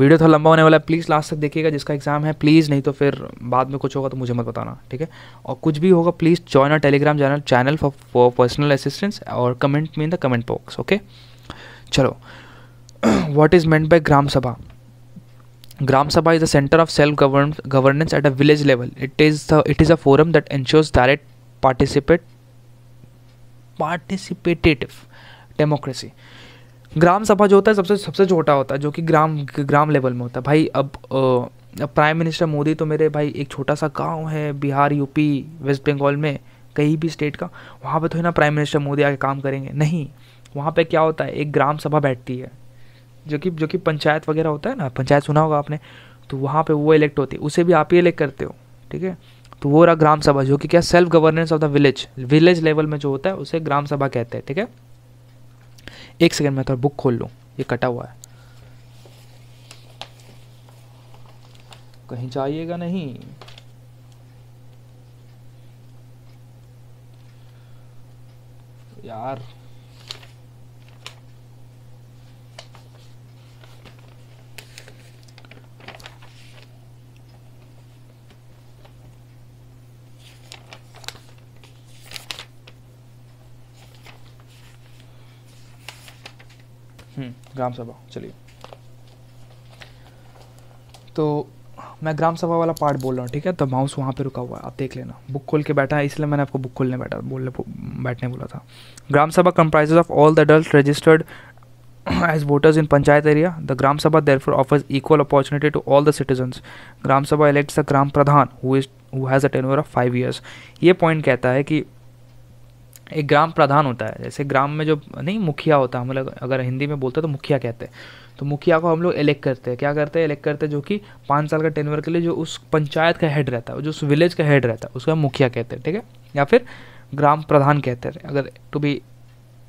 वीडियो थोड़ा लंबा होने वाला है प्लीज़ लास्ट तक देखिएगा जिसका एग्ज़ाम है प्लीज़ नहीं तो फिर बाद में कुछ होगा तो मुझे मत बताना ठीक है और कुछ भी होगा please join our Telegram channel channel for personal assistance और comment me in the comment box okay चलो what is meant by gram sabha gram sabha is the centre of self governance at a village level it is the it is a forum that ensures direct participate participative democracy gram sabha जो होता है सबसे सबसे छोटा होता है जो कि ग्राम ग्राम लेवल में होता है भाई अब प्राइम मिनिस्टर मोदी तो मेरे भाई एक छोटा सा गांव है बिहार यूपी वेस्ट बंगाल में कहीं भी स्टेट का वहाँ पे तो है ना प्राइम मिनिस्टर मोदी आके काम करेंगे नहीं वहाँ पे क्या होता है एक ग्राम सभा बैठती है जो कि जो कि पंचायत वगैरह होता है ना पंचायत सुना होगा आपने तो वहाँ पे वो इलेक्ट होती है उसे भी आप ही इलेक्ट करते हो ठीक है तो वो रहा ग्राम सभा जो कि क्या self governance of the village village level में जो होता है उसे ग्राम सभा कहते हैं ठीक है एक सेकेंड में थोड़ा बुक खोल लूँ ये कटा हुआ है कहीं जाइएगा नहीं यार हम्म। ग्राम सभा चलिए तो मैं ग्राम सभा वाला पार्ट बोल रहा हूँ ठीक है तो माउस वहाँ पे रुका हुआ है आप देख लेना बुक खोल के बैठा है इसलिए मैंने आपको बुक खोलने बैठा बोलने बैठने बोला था gram sabha comprise of all the adult registered as voters in panchayat area the gram sabha therefore offers equal opportunity to all the citizens gram sabha elects the gram pradhan who is who has a tenure of five years ये पॉइंट कहता है कि एक ग्राम प्रधान होता है जैसे ग्राम में जो नहीं मुखिया होता है हम लोग अगर हिंदी में बोलते हैं तो मुखिया कहते हैं तो मुखिया को हम लोग इलेक्ट करते हैं क्या करते हैं इलेक्ट करते हैं जो कि पाँच साल का टेनवर के लिए जो उस पंचायत का हेड रहता है जो उस विलेज का हेड रहता है उसका मुखिया कहते हैं ठीक है या फिर ग्राम प्रधान कहते हैं अगर to be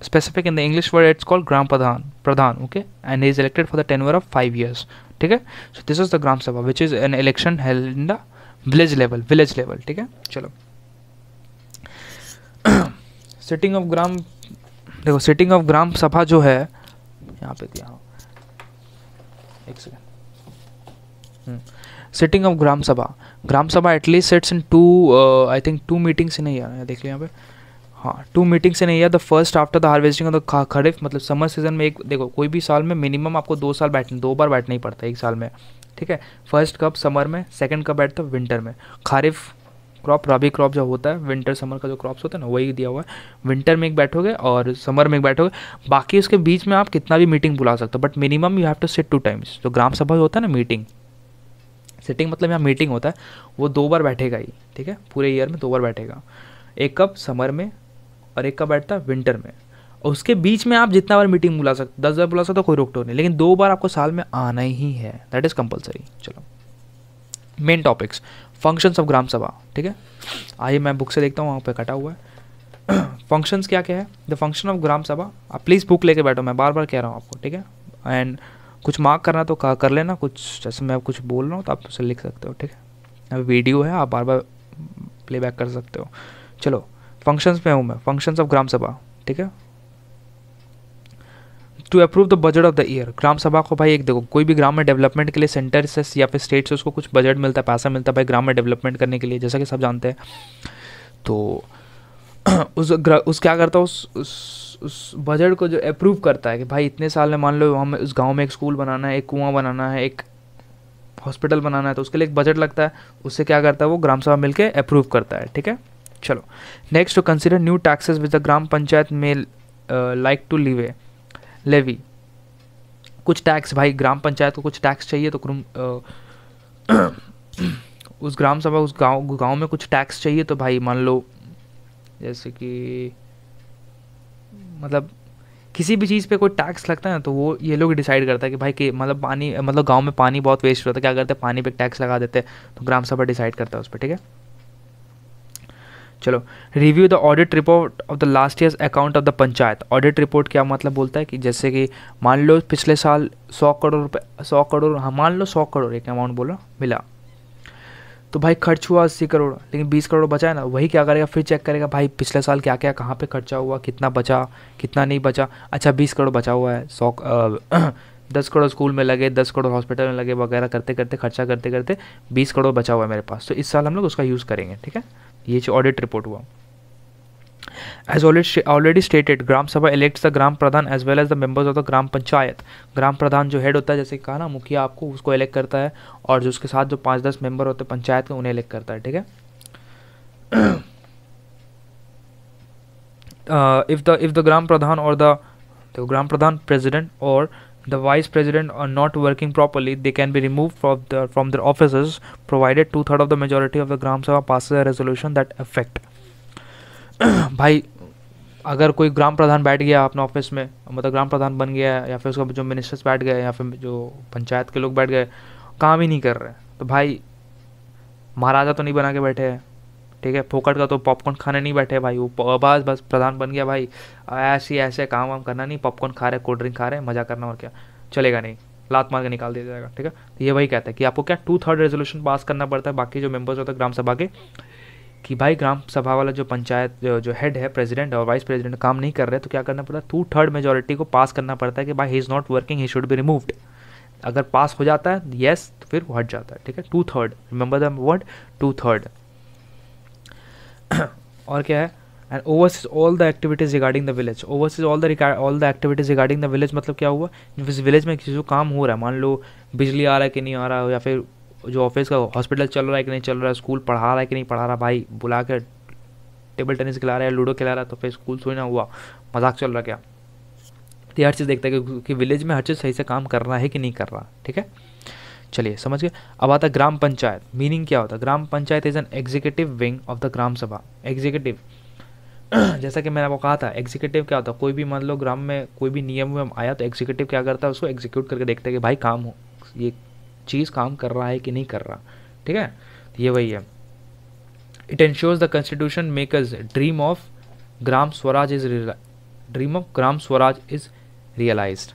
specific in the English word it's called gram pradhan pradhan okay and is elected for the tenure of five years ठीक है so this is the gram sabha which is an election held in the village level village level ठीक है चलो सिटिंग ऑफ ग्राम देखो सिटिंग ऑफ ग्राम सभा जो है यहाँ पे दिया हाँ। एक second sitting of gram sabha gram sabha at least sets in two I think two meetings in year देख लिया यहाँ पे हाँ two meetings in year the first after the harvesting of the kharif मतलब समर सीजन में एक देखो कोई भी साल में मिनिमम आपको दो साल बैठने दो बार बैठना ही पड़ता है एक साल में ठीक है फर्स्ट कब समर में सेकंड कब बैठता विंटर में खारिफ क्रॉप रबी क्रॉप जो होता है विंटर समर का जो क्रॉप्स होता है ना वही दिया हुआ है विंटर में एक बैठोगे और समर में एक बैठोगे बाकी उसके बीच में आप कितना भी मीटिंग बुला सकते हो but minimum you have to sit two times जो ग्राम सभा होता है ना मीटिंग सिटिंग मतलब यहाँ मीटिंग होता है वो दो बार बैठेगा ही ठीक है पूरे ईयर में दो बार बैठेगा एक कप समर में और एक कप बैठता है विंटर में और उसके बीच में आप जितना बार मीटिंग बुला सकते दस बार बुला सकते हो कोई रोक टोक नहीं लेकिन दो बार आपको साल में आना ही है दैट इज़ कंपलसरी चलो main topics functions of gram sabha ठीक है आइए मैं बुक से देखता हूँ वहाँ पे कटा हुआ है फंक्शंस क्या क्या है द फंक्शन ऑफ ग्राम सभा आप प्लीज़ बुक लेके बैठो मैं बार बार कह रहा हूँ आपको ठीक है एंड कुछ मार्क करना तो कर लेना कुछ जैसे मैं कुछ बोल रहा हूँ तो आप उसे लिख सकते हो ठीक है अभी वीडियो है आप बार बार प्लेबैक कर सकते हो चलो फंक्शंस में हूँ मैं फंक्शंस ऑफ ग्राम सभा ठीक है to approve the budget of the year gram sabha को भाई एक देखो कोई भी ग्राम में डेवलपमेंट के लिए सेंटर से या फिर स्टेट से उसको कुछ बजट मिलता है पैसा मिलता है भाई ग्राम में डेवलपमेंट करने के लिए जैसा कि सब जानते हैं तो उस उस क्या करता है उस, उस उस बजट को जो अप्रूव करता है कि भाई इतने साल में मान लो हम उस गांव में एक स्कूल बनाना है एक कुआं बनाना है एक हॉस्पिटल बनाना है तो उसके लिए एक बजट लगता है उससे क्या करता है वो ग्राम सभा मिलकर अप्रूव करता है ठीक है चलो next to consider new taxes with the gram panchayat में like to live a levy कुछ टैक्स भाई ग्राम पंचायत को कुछ टैक्स चाहिए तो आ, उस ग्राम सभा उस गांव गांव में कुछ टैक्स चाहिए तो भाई मान लो जैसे कि मतलब किसी भी चीज़ पे कोई टैक्स लगता है ना तो वो ये लोग डिसाइड करता है कि भाई कि मतलब पानी मतलब गांव में पानी बहुत वेस्ट होता है तो क्या करते हैं पानी पे टैक्स लगा देते हैं तो ग्राम सभा डिसाइड करता है उस पर ठीक है चलो review the audit report of the last year account of the panchayat audit report क्या मतलब बोलता है कि जैसे कि मान लो पिछले साल सौ करोड़ रुपये सौ करोड़ हाँ मान लो सौ करोड़ एक अमाउंट बोलो मिला तो भाई खर्च हुआ अस्सी करोड़ लेकिन बीस करोड़ बचा है ना वही क्या करेगा फिर चेक करेगा भाई पिछले साल क्या क्या कहाँ पे खर्चा हुआ कितना बचा कितना नहीं बचा अच्छा बीस करोड़ बचा हुआ है सौ दस करोड़ स्कूल में लगे दस करोड़ हॉस्पिटल में लगे वगैरह करते करते खर्चा करते करते बीस करोड़ बचा हुआ है मेरे पास तो इस साल हम लोग उसका यूज़ करेंगे ठीक है ये जो ऑडिट रिपोर्ट हुआ as already stated gram sabha elects the gram pradhan as well as the members of the gram panchayat gram pradhan जो हेड होता है जैसे कहा ना मुखिया आपको उसको इलेक्ट करता है और जो उसके साथ जो पाँच दस मेंबर होते हैं पंचायत के उन्हें इलेक्ट करता है ठीक है if the if the gram pradhan or the gram pradhan president or the vice president are not working properly, they can be removed from, the, from their offices provided two third of the majority of the Gram Sabha passes a resolution that affect. भाई अगर कोई ग्राम प्रधान बैठ गया अपने ऑफिस में मतलब ग्राम प्रधान बन गया या फिर उसका जो मिनिस्टर्स बैठ गए या फिर जो पंचायत के लोग बैठ गए काम ही नहीं कर रहे तो भाई महाराजा तो नहीं बना के बैठे हैं ठीक है फोकट का तो पॉपकॉर्न खाने नहीं बैठे भाई वो बस बस प्रधान बन गया भाई ऐसे ऐसे काम वाम करना नहीं पॉपकॉर्न खा रहे कोल्ड ड्रिंक खा रहे मज़ा करना और क्या चलेगा नहीं लात मार के निकाल दिया जाएगा ठीक है तो ये वही कहता है कि आपको क्या टू थर्ड रेजोल्यूशन पास करना पड़ता है बाकी जो मेंबर्स होते हैं ग्राम सभा के कि भाई ग्राम सभा वाला जो पंचायत जो हेड है प्रेसिडेंट और वाइस प्रेसिडेंट काम नहीं कर रहे तो क्या करना पड़ता है टू थर्ड मेजोरिटी को पास करना पड़ता है कि भाई he is not working he should be removed अगर पास हो जाता है येस तो फिर वो हट जाता है ठीक है two third remember the word two third और क्या है and is all the activities regarding the village oversees all the all the activities regarding the village मतलब क्या हुआ जिस विलेज में किसी को काम हो रहा है मान लो बिजली आ रहा है कि नहीं आ रहा है या फिर जो ऑफिस का हॉस्पिटल चल रहा है कि नहीं चल रहा है स्कूल पढ़ा रहा है कि नहीं पढ़ा रहा भाई बुला कर टेबल टेनिस खिला रहा है लूडो खिला रहा है तो फिर स्कूल थोड़ी ना हुआ मजाक चल रहा क्या तो हर चीज़ देखता है कि, कि विलेज में हर चीज़ सही से काम कर रहा है कि नहीं कर रहा ठीक है चलिए समझ गए अब आता ग्राम पंचायत मीनिंग क्या होता है gram panchayat is an executive wing of the gram sabha executive जैसा कि मैंने आपको कहा था एग्जीक्यूटिव क्या होता है कोई भी मान लो ग्राम में कोई भी नियम वियम आया तो एग्जीक्यूटिव क्या करता है उसको एग्जीक्यूट करके देखते हैं कि भाई काम हो ये चीज़ काम कर रहा है कि नहीं कर रहा ठीक है ये वही है it ensures the constitution makers dream of gram swaraj is dream of gram swaraj is realise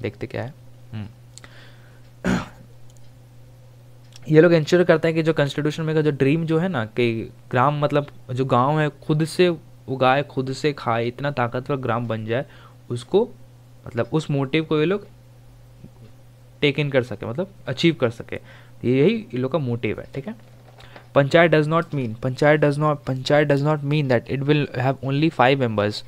देखते क्या है ये लोग इंश्योर करते हैं कि जो कॉन्स्टिट्यूशन में का जो ड्रीम जो है ना कि ग्राम मतलब जो गांव है खुद से उगाए खुद से खाए इतना ताकतवर ग्राम बन जाए उसको मतलब उस मोटिव को ये लोग टेक इन कर सके मतलब अचीव कर सके यही इन लोग का मोटिव है ठीक है panchayat does not mean panchayat does not panchayat does not mean that it will have only five members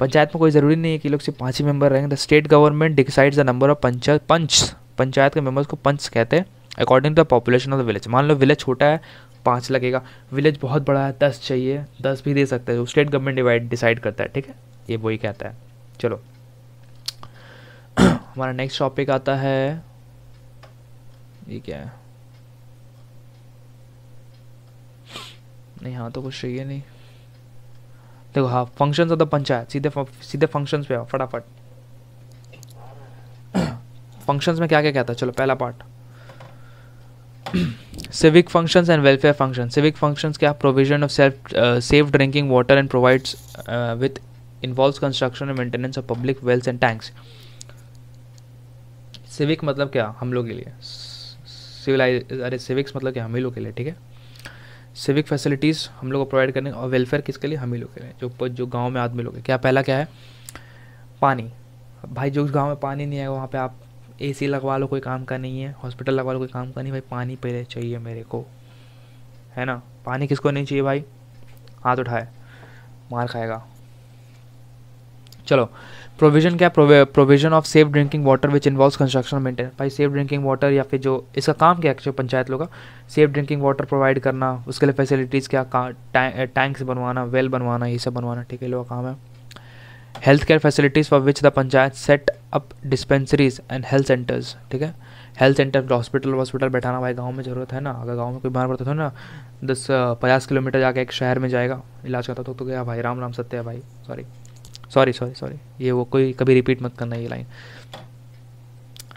panchayat में कोई ज़रूरी नहीं है कि लोग सिर्फ पाँच ही मेंबर रहेंगे the state government decides the number of panchayat panch panchayat के मेंबर्स को पंच कहते हैं according to the population of the village मान लो विलेज छोटा है पाँच लगेगा विलेज बहुत बड़ा है दस चाहिए दस भी दे सकते हैं स्टेट गवर्नमेंट डिवाइड डिसाइड करता है ठीक है ये ही कहता है चलो हमारा नेक्स्ट टॉपिक आता है ये क्या है नहीं हाँ तो कुछ चाहिए नहीं देखो हाँ फंक्शंस ऑफ द पंचायत सीधे सीधे फंक्शंस पे आओ फटाफट फंक्शंस में क्या क्या कहता है चलो पहला part civic function and welfare function civic function क्या provision of self safe drinking water and provides with involve construction and maintenance of public wells and tanks civic मतलब क्या हम लोग के लिए सिविलाइज अरे सिविक्स मतलब क्या हम ही लोग के लिए ठीक है सिविक फैसिलिटीज हम लोग को प्रोवाइड करने और वेलफेयर किसके लिए हम ही लोग के लिए जो जो गाँव में आदमी लोग हैं क्या पहला क्या है पानी भाई जो उस गाँव में पानी नहीं है वहाँ पर आप सी लगवा लो कोई काम का नहीं है हॉस्पिटल लगवा लो कोई काम का नहीं भाई पानी पहले चाहिए मेरे को है ना पानी किसको नहीं चाहिए भाई हाथ उठाए मार खाएगा चलो प्रोविजन क्या provision of safe drinking water which involve construction maintain भाई सेफ ड्रिंकिंग वाटर या फिर जो इसका काम क्या है पंचायत लोग का सेफ ड्रिंकिंग वाटर प्रोवाइड करना उसके लिए फैसिलिटीज़ क्या टैंक्स बनवाना वेल बनवाना ये सब बनवाना ठीक है लोग काम है care facilities for which the panchayat set up dispensaries and health centres ठीक है हेल्थ सेंटर हॉस्पिटल हॉस्पिटल बैठाना भाई गांव में ज़रूरत है ना अगर गांव में कोई बीमार पड़ता था तो ना दस पचास किलोमीटर जाके एक शहर में जाएगा इलाज करता तो, तो गया भाई राम राम सत्य है भाई सॉरी सॉरी सॉरी सॉरी ये वो कोई कभी रिपीट मत करना ये line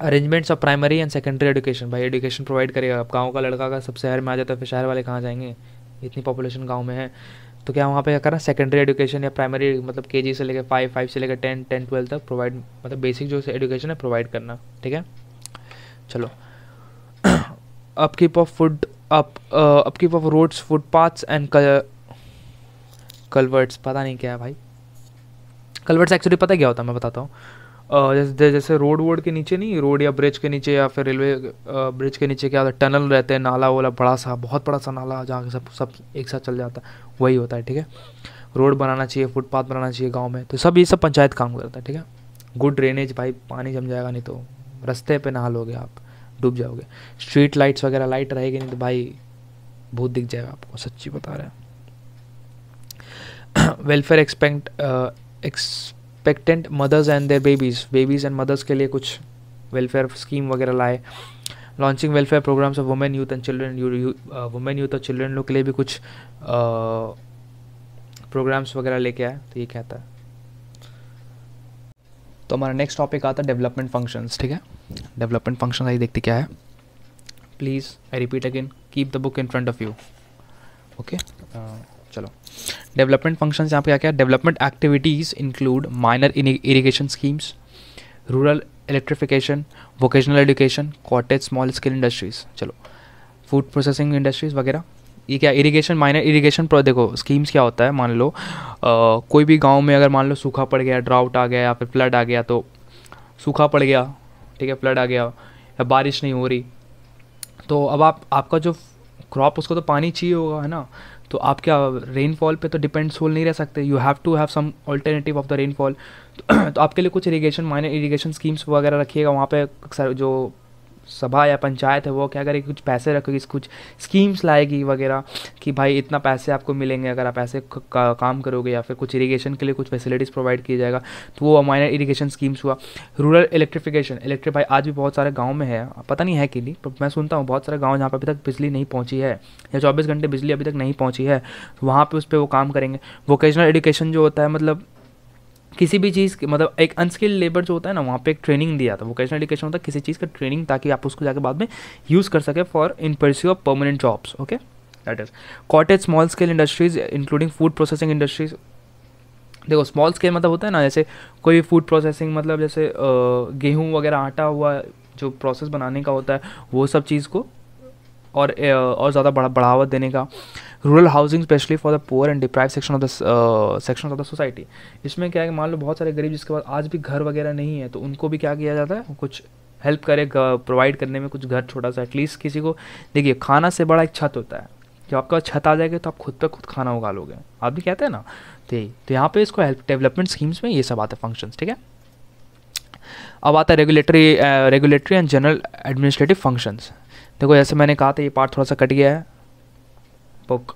arrangements of primary and secondary education भाई एजुकेशन प्रोवाइड करेगा अब गाँव का लड़का का सब शहर में आ जाता है फिर शहर वाले कहाँ जाएंगे इतनी पॉपुलेशन गाँव में है तो क्या वहाँ पे क्या करना सेकेंडरी एजुकेशन या प्राइमरी मतलब के से लेकर फाइव फाइव से लेकर टेन टेन ट्वेल्व तक प्रोवाइड मतलब बेसिक जो एजुकेशन है प्रोवाइड करना ठीक है चलो upkeep of food up upkeep of roads footpaths and culverts पता नहीं क्या है भाई कलवर्ट्स एक्चुअली पता क्या होता है मैं बताता हूँ जैसे जैसे रोड वोड के नीचे नहीं रोड या ब्रिज के नीचे या फिर रेलवे ब्रिज के नीचे क्या होता है टनल रहते हैं नाला वाला बड़ा सा बहुत बड़ा सा नाला जहाँ सब सब एक साथ चल जाता है वही होता है ठीक है रोड बनाना चाहिए फुटपाथ बनाना चाहिए गाँव में तो सब ये सब पंचायत काम करता है ठीक है गुड ड्रेनेज भाई पानी जम जाएगा नहीं तो रास्ते पर नहा लोगे आप डूब जाओगे स्ट्रीट लाइट्स वगैरह लाइट रहेगी नहीं तो भाई भूत दिख जाएगा आपको सच्ची बता रहे हैं welfare expect ex expectant mothers and their babies babies and mothers के लिए कुछ वेलफेयर स्कीम वगैरह लाए launching welfare programmes of women youth and children women youth और चिल्ड्रेन लोग के लिए भी कुछ प्रोग्राम्स uh, वगैरह लेके आए तो ये कहता है तो हमारा नेक्स्ट टॉपिक आता है डेवलपमेंट फंक्शंस ठीक है डेवलपमेंट फंक्शन आई देखते क्या है please I repeat again keep the book in front of you okay चलो डेवलपमेंट फंक्शन यहाँ पे क्या क्या development activities include minor irrigation schemes rural electrification vocational education cottage small scale industries चलो फूड प्रोसेसिंग इंडस्ट्रीज़ वगैरह ये क्या इरिगेशन माइनर इरिगेशन पर देखो स्कीम्स क्या होता है मान लो आ, कोई भी गांव में अगर मान लो सूखा पड़ गया ड्राउट आ गया या फिर फ्लड आ गया तो सूखा पड़ गया ठीक है फ्लड आ गया या बारिश नहीं हो रही तो अब आप आपका जो क्रॉप उसको तो पानी चाहिए होगा है ना तो आप क्या रेनफॉल पे तो डिपेंड सोल नहीं रह सकते you have to have some alternative of the rainfall तो आपके लिए कुछ इरीगेशन माइनर इरीगेशन स्कीम्स वगैरह रखिएगा वहाँ पे जो सभा या पंचायत है वो क्या करेगी कुछ पैसे रखेगी कुछ स्कीम्स लाएगी वगैरह कि भाई इतना पैसे आपको मिलेंगे अगर आप ऐसे का, काम करोगे या फिर कुछ इरीगेशन के लिए कुछ फैसिलिटीज़ प्रोवाइड किया जाएगा तो वो माइनर इरीगेशन स्कीम्स हुआ रूरल इलेक्ट्रिफिकेशन इलेक्ट्रिक भाई आज भी बहुत सारे गाँव में है पता नहीं है कि नहीं पर मैं सुनता हूँ बहुत सारे गाँव जहाँ पर अभी तक बिजली नहीं पहुँची है या चौबीस घंटे बिजली अभी तक नहीं पहुँची है वहाँ पर उस पर वो काम करेंगे वोकेशनल एडुकेशन जो होता है मतलब किसी भी चीज़ के मतलब एक अनस्किल्ड लेबर जो होता है ना वहाँ पे एक ट्रेनिंग दिया था वोकेशनल एडुकेशन होता है किसी चीज़ का ट्रेनिंग ताकि आप उसको जाके बाद में यूज़ कर सके for in pursue of permanent jobs okay that is cottage small scale industries including food processing industries देखो स्मॉल स्केल मतलब होता है ना जैसे कोई फूड प्रोसेसिंग मतलब जैसे गेहूँ वगैरह आटा हुआ जो प्रोसेस बनाने का होता है वो सब चीज़ को और और ज़्यादा बढ़ावा देने का rural housing specially for the poor and deprive section of the section of the society इसमें क्या है मान लो बहुत सारे गरीब जिसके पास आज भी घर वगैरह नहीं है तो उनको भी क्या किया जाता है कुछ हेल्प करे प्रोवाइड करने में कुछ घर छोटा सा एटलीस्ट किसी को देखिए खाना से बड़ा एक छत होता है जब आपका छत आ जाएगा तो आप खुद पर खुद खाना उगा लोगे आप भी कहते हैं ना तो यही तो यहाँ पे इसको हेल्प डेवलपमेंट स्कीम्स में ये सब आते हैं फंक्शंस ठीक है अब आता है regulatory regulatory and general administrative functions देखो जैसे मैंने कहा था ये पार्ट थोड़ा सा कट गया है बुक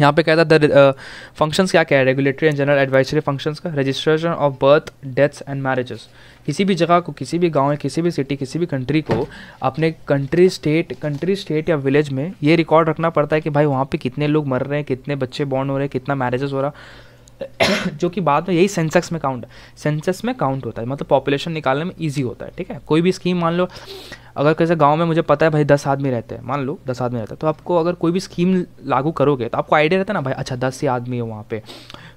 यहाँ पे कहता है फंक्शंस uh, क्या क्या है regulatory and general advisory functions का registration of birth deaths and marriages किसी भी जगह को किसी भी गांव किसी भी सिटी किसी भी कंट्री को अपने कंट्री स्टेट कंट्री स्टेट या विलेज में ये रिकॉर्ड रखना पड़ता है कि भाई वहाँ पे कितने लोग मर रहे हैं कितने बच्चे बॉर्न हो रहे हैं कितना मैरिजेस हो रहा जो कि बाद में यही सेंसेक्स में काउंट सेंसेक्स में काउंट होता है मतलब पॉपुलेशन निकालने में ईजी होता है ठीक है कोई भी स्कीम मान लो अगर कैसे गांव में मुझे पता है भाई दस आदमी रहते हैं मान लो दस आदमी रहते हैं तो आपको अगर कोई भी स्कीम लागू करोगे तो आपको आइडिया रहता है ना भाई अच्छा दस ही आदमी है वहाँ पे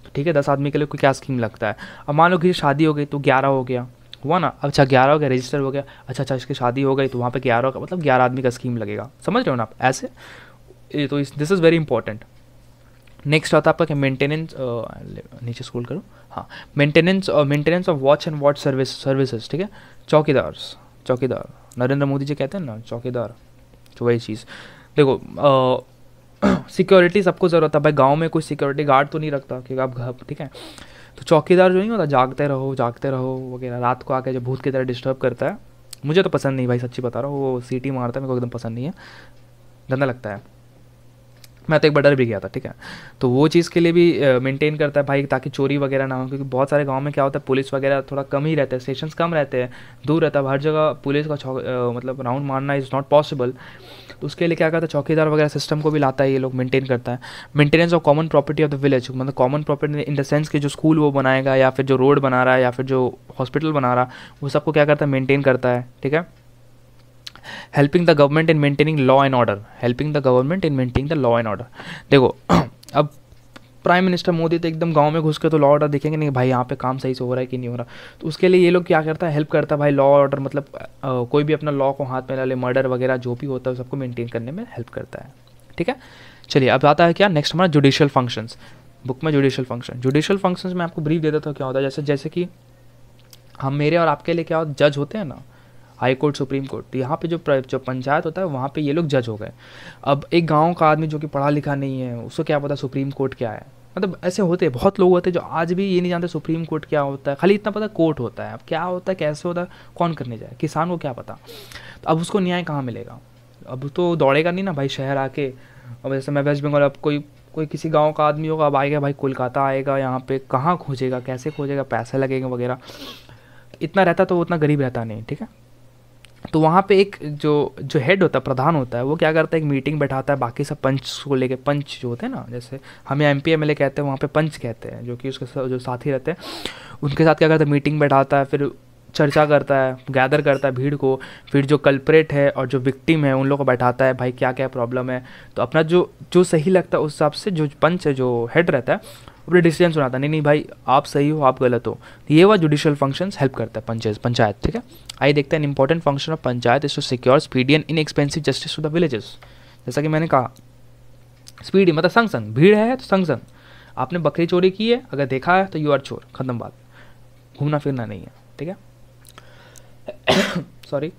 तो ठीक है दस आदमी के लिए कोई क्या स्कीम लगता है अब मान लो किसी शादी हो गई तो ग्यारह हो गया हुआ ना अच्छा ग्यारह हो गया रजिस्टर हो गया अच्छा अच्छा इसकी शादी हो गई तो वहाँ पर ग्यारह होगा मतलब ग्यारह आदमी का स्कीम लगेगा समझ रहे हो ना आप ऐसे तो this is very important next आता है आपका क्या मेंटेनेंस नीचे स्कूल करो हाँ maintenance maintenance of watch and watch service services ठीक है चौकीदार चौकीदार नरेंद्र मोदी जी कहते हैं ना चौकीदार तो वही चीज़ देखो सिक्योरिटी सबको ज़रूरत है भाई गांव में कोई सिक्योरिटी गार्ड तो नहीं रखता क्योंकि आप घर ठीक है तो चौकीदार जो नहीं होता जागते रहो जागते रहो वगैरह रात को आके जो भूत की तरह डिस्टर्ब करता है मुझे तो पसंद नहीं भाई सच्ची बता रहा हूँ वो सीटी मारता है मेरे को एकदम पसंद नहीं है गंदा लगता है मैं तो एक बटर भी गया था ठीक है तो वो चीज़ के लिए भी मेंटेन करता है भाई ताकि चोरी वगैरह ना हो क्योंकि बहुत सारे गांव में क्या होता है पुलिस वगैरह थोड़ा कम ही रहते हैं स्टेशन कम रहते हैं दूर रहता है हर जगह पुलिस का चौक मतलब राउंड मारना इज़ नॉट पॉसिबल तो उसके लिए क्या करता है चौकीदार वगैरह सिस्टम को भी लाता है ये लोग मेंटेन करता है maintenance of common property of the village मतलब common property in the sense कि जो स्कूल वो बनाएगा या फिर जो रोड बना रहा है या फिर जो हॉस्पिटल बना रहा है वो सबको क्या करता है मेनटेन करता है ठीक है helping the government in maintaining law and order helping the government in maintaining the law and order देखो अब प्राइम मिनिस्टर मोदी तो एकदम गांव में घुस के तो लॉ ऑर्डर देखेंगे नहीं भाई यहाँ पे काम सही से हो रहा है कि नहीं हो रहा तो उसके लिए ये लोग क्या करता है हेल्प करता है भाई लॉ ऑर्डर मतलब आ, कोई भी अपना लॉ को हाथ में ला ले मर्डर वगैरह जो भी होता है सबको मेंटेन करने में हेल्प करता है ठीक है चलिए अब आता है क्या नेक्स्ट हमारा जुडिशियल फंक्शंस बुक में जुडिशियल फंक्शन जुडिशियल फंक्शंस में आपको ब्रीफ देता था क्या होता है जैसे जैसे कि हम मेरे और आपके लिए क्या जज होते हैं ना हाई कोर्ट सुप्रीम कोर्ट तो यहाँ पे जो जो पंचायत होता है वहाँ पे ये लोग जज हो गए अब एक गाँव का आदमी जो कि पढ़ा लिखा नहीं है उसको क्या पता सुप्रीम कोर्ट क्या है मतलब ऐसे होते हैं बहुत लोग होते हैं जो आज भी ये नहीं जानते सुप्रीम कोर्ट क्या होता है खाली इतना पता कोर्ट होता है अब क्या होता है कैसे होता है कौन करने जाए किसान को क्या पता तो अब उसको न्याय कहाँ मिलेगा अब तो दौड़ेगा नहीं ना भाई शहर आके अब जैसे मैं वेस्ट बंगाल अब कोई कोई किसी गांव का आदमी होगा अब आएगा भाई कोलकाता आएगा यहाँ पे कहाँ खोजेगा कैसे खोजेगा पैसा लगेगा वगैरह इतना रहता तो वो उतना गरीब रहता नहीं ठीक है तो वहाँ पे एक जो जो हेड होता है प्रधान होता है वो क्या करता है एक मीटिंग बैठाता है बाकी सब पंच को लेके पंच जो होते हैं ना जैसे हमें M P M L A कहते हैं वहाँ पे पंच कहते हैं जो कि उसके जो साथी रहते हैं उनके साथ क्या करता है मीटिंग बैठाता है फिर चर्चा करता है गैदर करता है भीड़ को फिर जो कल्परेट है और जो विक्टिम है उन लोग को बैठाता है भाई क्या क्या प्रॉब्लम है तो अपना जो जो सही लगता है उस हिसाब से जो पंच है जो हेड रहता है अपने डिसीजन सुनाता नहीं नहीं भाई आप सही हो आप गलत हो ये वह जुडिशियल फंक्शन हेल्प करता है पंचायत पंचायत ठीक है आइए देखते हैं important function of panchayat is to secure speedy and inexpensive justice to the villages जैसा कि मैंने कहा स्पीडी मतलब संग संग भीड़ है तो संग संग आपने बकरी चोरी की है अगर देखा है तो यू आर चोर खत्म बात घूमना फिरना नहीं है ठीक है sorry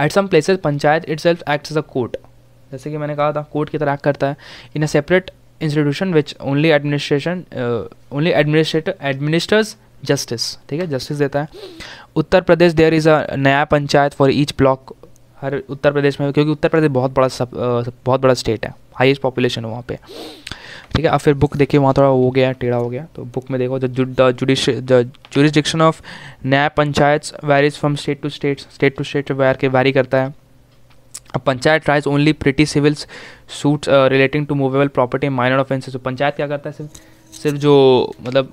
at some places panchayat itself act as a court जैसे कि मैंने कहा था कोर्ट की तरह एक्ट करता है in a separate institution which only administration only administrate administers justice ठीक है जस्टिस देता है उत्तर प्रदेश there is a nyaya panchayat for each block हर उत्तर प्रदेश में क्योंकि उत्तर प्रदेश बहुत बड़ा सब बहुत बड़ा स्टेट है हाईएस्ट पॉपुलेशन है वहाँ पे ठीक है अब फिर बुक देखिए वहाँ थोड़ा हो गया टेढ़ा हो गया तो बुक में देखो the जुडिश jurisdiction of nyaya panchayat varies from state to state state to state वैर के वैरी करता है अब panchayat tries only pretty civils suit relating to movable property minor offences तो पंचायत क्या करता है सिर्फ सिर्फ जो मतलब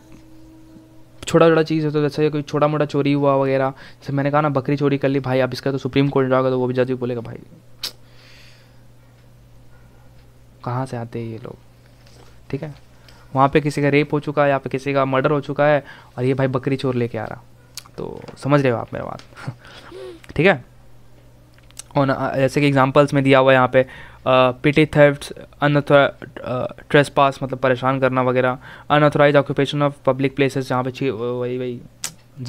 छोटा छोटा चीज़ है तो जैसे कोई छोटा मोटा चोरी हुआ वगैरह जैसे मैंने कहा ना बकरी चोरी कर ली भाई अब इसका तो सुप्रीम कोर्ट जाओगे तो वो भी जज भी बोलेगा भाई कहाँ से आते हैं ये लोग ठीक है वहाँ पे किसी का रेप हो चुका है या पे किसी का मर्डर हो चुका है और ये भाई बकरी चोर लेके आ रहा तो समझ रहे हो आप मेरा बात ठीक है ऑन uh, जैसे कि एग्जांपल्स में दिया हुआ है यहाँ पे पिटी थेफ्ट अनऑथोरा ट्रेस पास मतलब परेशान करना वगैरह unauthorise occupation of public places जहाँ पे वही वही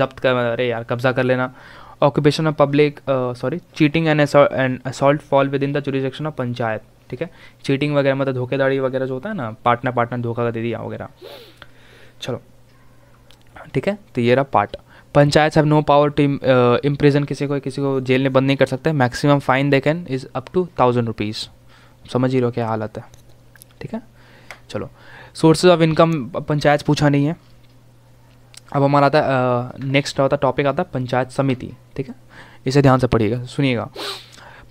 जब्त कर अरे यार कब्जा कर लेना occupation of public sorry cheating and and assault fall within the section of panchayat ठीक है चीटिंग वगैरह मतलब धोखेदारी वगैरह जो होता है ना पार्टनर पार्टनर धोखा दे दिया वगैरह चलो ठीक है तो ये रहा part panchayat have no power to imprison किसी को किसी को जेल में बंद नहीं कर सकते maximum fine they can is up to thousand rupees समझ ही रहो क्या हालत है ठीक है चलो सोर्सेज ऑफ इनकम पंचायत पूछा नहीं है अब हमारा आता है नेक्स्ट होता टॉपिक आता है पंचायत समिति ठीक है इसे ध्यान से पढ़िएगा सुनिएगा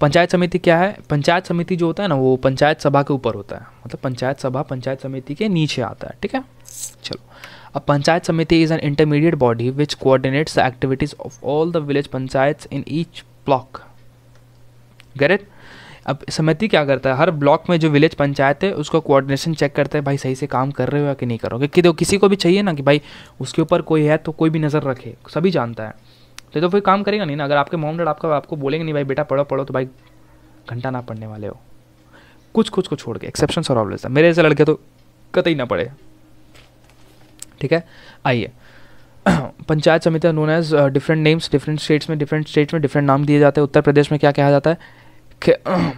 पंचायत समिति क्या है पंचायत समिति जो होता है ना वो पंचायत सभा के ऊपर होता है मतलब पंचायत सभा पंचायत समिति के नीचे आता है ठीक है चलो A panchayat samiti is an intermediate body which coordinates the activities of all the village panchayats in each block. Get it? अब समिति क्या करता है हर ब्लॉक में जो विलेज पंचायत है उसको कोऑर्डिनेशन चेक करता है भाई सही से काम कर रहे हो या कि नहीं रहे हो देखो किसी को भी चाहिए ना कि भाई उसके ऊपर कोई है तो कोई भी नज़र रखे सभी जानता है तो तो कोई काम करेगा नहीं ना अगर आपके मोम डैड आपका आपको बोलेंगे नहीं भाई बेटा पढ़ो पढ़ो तो भाई घंटा ना पढ़ने वाले हो कुछ कुछ को छोड़ के एक्सेप्शन और मेरे ऐसे लड़के तो कतई ना पढ़े ठीक है आइए पंचायत समितियाँ known as different names different states में डिफरेंट स्टेट्स में डिफरेंट नाम दिए जाते हैं उत्तर प्रदेश में क्या कहा जाता है